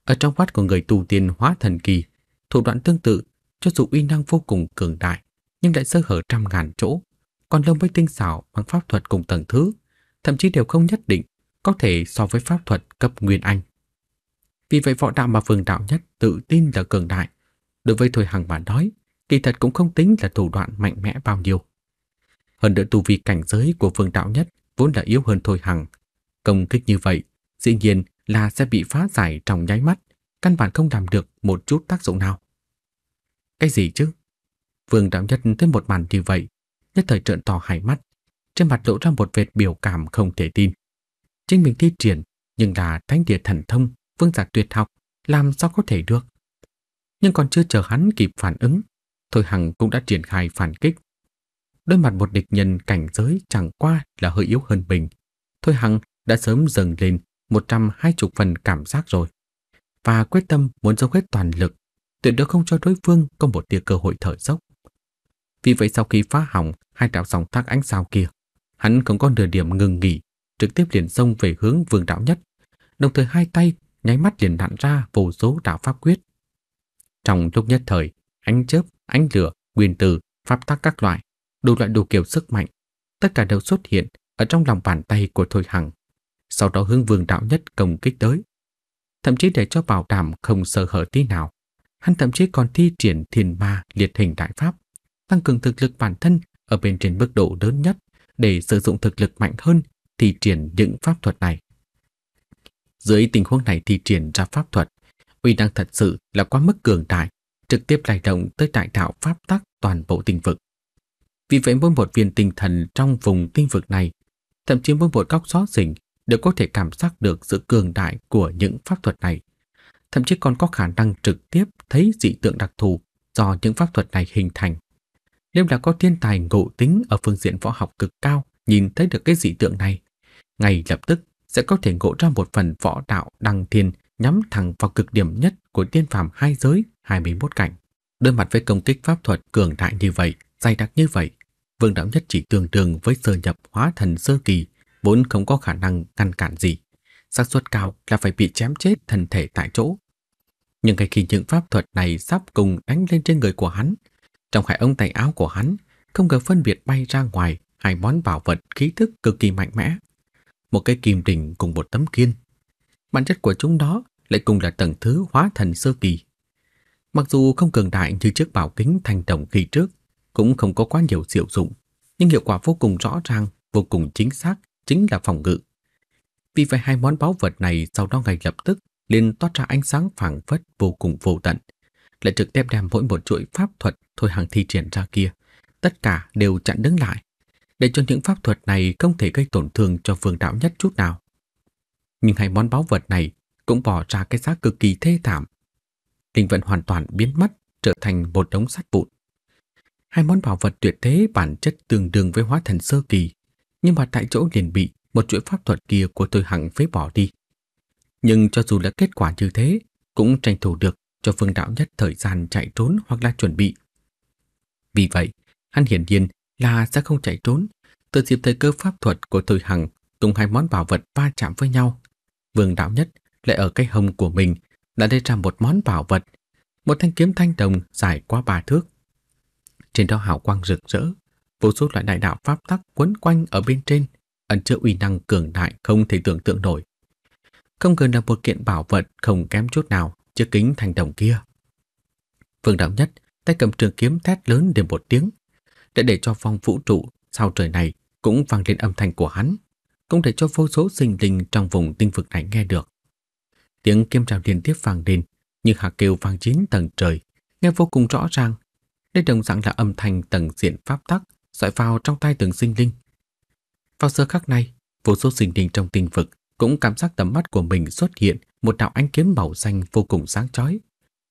S1: Ở trong mắt của người tu tiên hóa thần kỳ, thủ đoạn tương tự, cho dù uy năng vô cùng cường đại, nhưng lại sơ hở trăm ngàn chỗ, còn lông với tinh xảo bằng pháp thuật cùng tầng thứ, thậm chí đều không nhất định có thể so với pháp thuật cấp nguyên anh vì vậy võ đạo mà Vương Đạo Nhất tự tin là cường đại, đối với Thôi Hằng mà nói, kỳ thật cũng không tính là thủ đoạn mạnh mẽ bao nhiêu. Hơn nữa tu vi cảnh giới của Vương Đạo Nhất vốn là yếu hơn Thôi Hằng. Công kích như vậy, dĩ nhiên là sẽ bị phá giải trong nháy mắt, căn bản không làm được một chút tác dụng nào. Cái gì chứ? Vương Đạo Nhất thấy một màn như vậy, nhất thời trợn to hai mắt, trên mặt lộ ra một vệt biểu cảm không thể tin. Chính mình thi triển nhưng là thánh địa thần thông vương giả tuyệt học, làm sao có thể được. Nhưng còn chưa chờ hắn kịp phản ứng, Thôi Hằng cũng đã triển khai phản kích. Đối mặt một địch nhân cảnh giới chẳng qua là hơi yếu hơn mình. Thôi Hằng đã sớm dần lên một trăm hai chục phần cảm giác rồi và quyết tâm muốn dốc hết toàn lực, tuyệt đối không cho đối phương có một tia cơ hội thở dốc. Vì vậy sau khi phá hỏng hai đạo sóng thác ánh sao kia, hắn không có nửa điểm ngừng nghỉ, trực tiếp liền xông về hướng Vương đạo nhất, đồng thời hai tay nháy mắt liền đạn ra vô số đạo pháp quyết. Trong lúc nhất thời, ánh chớp, ánh lửa, quyền từ, pháp tắc các loại, đủ loại đủ kiểu sức mạnh, tất cả đều xuất hiện ở trong lòng bàn tay của Thôi Hằng. Sau đó hướng vương đạo nhất công kích tới. Thậm chí để cho bảo đảm không sơ hở tí nào, hắn thậm chí còn thi triển thiền ma liệt hình đại pháp, tăng cường thực lực bản thân ở bên trên mức độ lớn nhất để sử dụng thực lực mạnh hơn thi triển những pháp thuật này. Dưới tình huống này thì triển ra pháp thuật, uy năng thật sự là quá mức cường đại, trực tiếp lay động tới đại đạo pháp tắc toàn bộ tinh vực. Vì vậy mỗi một viên tinh thần trong vùng tinh vực này, thậm chí mỗi một góc xó xỉnh đều có thể cảm giác được sự cường đại của những pháp thuật này. Thậm chí còn có khả năng trực tiếp thấy dị tượng đặc thù do những pháp thuật này hình thành. Nếu là có thiên tài ngộ tính ở phương diện võ học cực cao nhìn thấy được cái dị tượng này, ngay lập tức sẽ có thể ngộ ra một phần võ đạo đăng thiên nhắm thẳng vào cực điểm nhất của tiên phàm hai giới 21 cảnh. Đối mặt với công kích pháp thuật cường đại như vậy, dày đặc như vậy, Vương Đạo Nhất chỉ tương đương với sơ nhập hóa thần sơ kỳ, vốn không có khả năng ngăn cản gì. xác suất cao là phải bị chém chết thân thể tại chỗ. Nhưng ngay khi những pháp thuật này sắp cùng đánh lên trên người của hắn, trong hải ông tay áo của hắn không ngờ phân biệt bay ra ngoài hai món bảo vật khí thức cực kỳ mạnh mẽ một cái kim đỉnh cùng một tấm kiên. Bản chất của chúng đó lại cùng là tầng thứ hóa thần sơ kỳ. Mặc dù không cường đại như chiếc bảo kính thành đồng kỳ trước, cũng không có quá nhiều diệu dụng, nhưng hiệu quả vô cùng rõ ràng, vô cùng chính xác, chính là phòng ngự. Vì vậy hai món báu vật này sau đó ngay lập tức liền toát ra ánh sáng phảng phất vô cùng vô tận, lại trực tiếp đem mỗi một chuỗi pháp thuật thôi hàng thi triển ra kia, tất cả đều chặn đứng lại, để cho những pháp thuật này không thể gây tổn thương cho vương đạo nhất chút nào. Nhưng hai món báu vật này cũng bỏ ra cái giá cực kỳ thê thảm. Linh vận hoàn toàn biến mất, trở thành một đống sắt vụn. Hai món bảo vật tuyệt thế bản chất tương đương với hóa thần sơ kỳ, nhưng mà tại chỗ liền bị một chuỗi pháp thuật kia của tôi hằng phế bỏ đi. Nhưng cho dù là kết quả như thế, cũng tranh thủ được cho vương đạo nhất thời gian chạy trốn hoặc là chuẩn bị. Vì vậy, hắn hiển nhiên là sẽ không chạy trốn. Từ dịp thời cơ pháp thuật của Thôi Hằng cùng hai món bảo vật va chạm với nhau, Vương Đạo Nhất lại ở cái hông của mình đã lấy ra một món bảo vật, một thanh kiếm thanh đồng dài qua ba thước. Trên đó hào quang rực rỡ, vô số loại đại đạo pháp tắc quấn quanh ở bên trên, ẩn chứa uy năng cường đại không thể tưởng tượng nổi. Không cần là một kiện bảo vật không kém chút nào chiếc kính thanh đồng kia. Vương Đạo Nhất tay cầm trường kiếm thét lớn đến một tiếng, để để cho phong vũ trụ sao trời này cũng vang lên âm thanh của hắn, cũng để cho vô số sinh linh trong vùng tinh vực này nghe được. Tiếng kiếm trào liên tiếp vang lên, như hạt kêu vang chín tầng trời, nghe vô cùng rõ ràng. Đây đồng dạng là âm thanh tầng diện pháp tắc dọi vào trong tai từng sinh linh. Vào giờ khắc này, vô số sinh linh trong tinh vực cũng cảm giác tầm mắt của mình xuất hiện một đạo ánh kiếm màu xanh vô cùng sáng chói.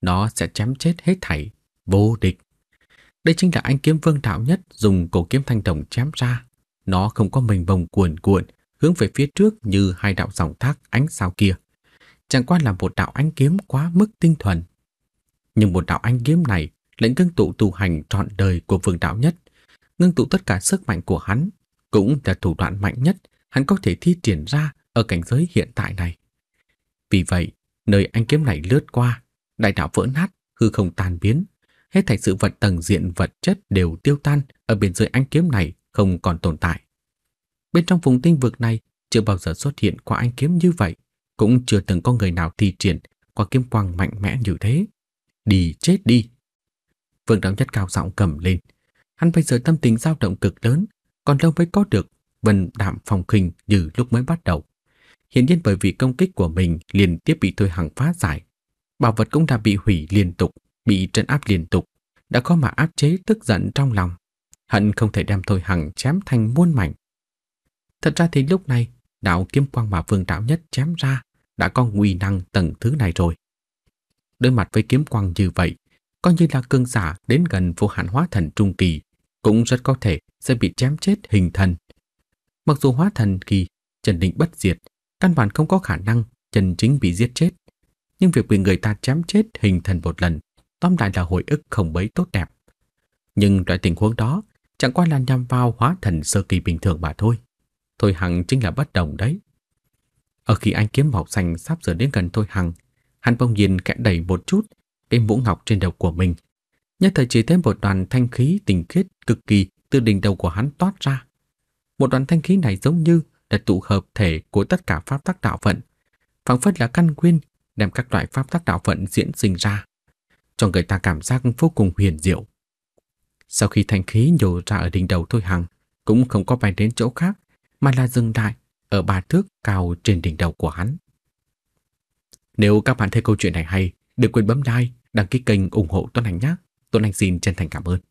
S1: Nó sẽ chém chết hết thảy, vô địch. Đây chính là anh kiếm vương thảo nhất dùng cổ kiếm thanh đồng chém ra. Nó không có mình vòng cuồn cuộn, hướng về phía trước như hai đạo dòng thác ánh sao kia. Chẳng qua là một đạo ánh kiếm quá mức tinh thuần. Nhưng một đạo ánh kiếm này lệnh ngưng tụ tu hành trọn đời của vương đạo nhất, ngưng tụ tất cả sức mạnh của hắn, cũng là thủ đoạn mạnh nhất hắn có thể thi triển ra ở cảnh giới hiện tại này. Vì vậy, nơi anh kiếm này lướt qua, đại đạo vỡ nát, hư không tan biến, hết thảy sự vật tầng diện vật chất đều tiêu tan, ở bên dưới ánh kiếm này không còn tồn tại. Bên trong vùng tinh vực này chưa bao giờ xuất hiện qua ánh kiếm như vậy, cũng chưa từng có người nào thi triển qua kiếm quang mạnh mẽ như thế. Đi chết đi! Vương Đạo Nhất cao giọng cầm lên. Hắn bây giờ tâm tình dao động cực lớn, còn đâu mới có được vần đạm phòng khinh như lúc mới bắt đầu. Hiện nhiên bởi vì công kích của mình liên tiếp bị tôi hằng phá giải, bảo vật cũng đã bị hủy liên tục bị trấn áp liên tục, đã có mà áp chế tức giận trong lòng, hận không thể đem Thôi Hằng chém thành muôn mảnh. Thật ra thì lúc này, đạo kiếm quang mà Vương Đạo Nhất chém ra đã có nguy năng tầng thứ này rồi. Đối mặt với kiếm quang như vậy, coi như là cương giả đến gần vô hạn hóa thần trung kỳ, cũng rất có thể sẽ bị chém chết hình thần. Mặc dù hóa thần kỳ, Trần định bất diệt, căn bản không có khả năng Trần Chính bị giết chết. Nhưng việc bị người ta chém chết hình thần một lần tóm lại là hồi ức không mấy tốt đẹp. Nhưng loại tình huống đó chẳng qua là nhằm vào hóa thần sơ kỳ bình thường mà thôi. Thôi Hằng chính là bất đồng đấy. Ở khi anh kiếm màu xanh sắp sửa đến gần Thôi Hằng, hắn bông nhìn kẽ đầy một chút cái mũ ngọc trên đầu của mình. Nhất thời chỉ thêm một đoàn thanh khí tình khiết cực kỳ từ đỉnh đầu của hắn toát ra. Một đoàn thanh khí này giống như là tụ hợp thể của tất cả pháp tác đạo vận, phảng phất là căn nguyên đem các loại pháp tác đạo vận diễn sinh ra cho người ta cảm giác vô cùng huyền diệu. Sau khi thanh khí nhổ ra ở đỉnh đầu Thôi Hằng, cũng không có bay đến chỗ khác, mà là dừng lại ở ba thước cao trên đỉnh đầu của hắn. Nếu các bạn thấy câu chuyện này hay, đừng quên bấm like, đăng ký kênh ủng hộ Tuấn Anh nhé. Tuấn Anh xin chân thành cảm ơn.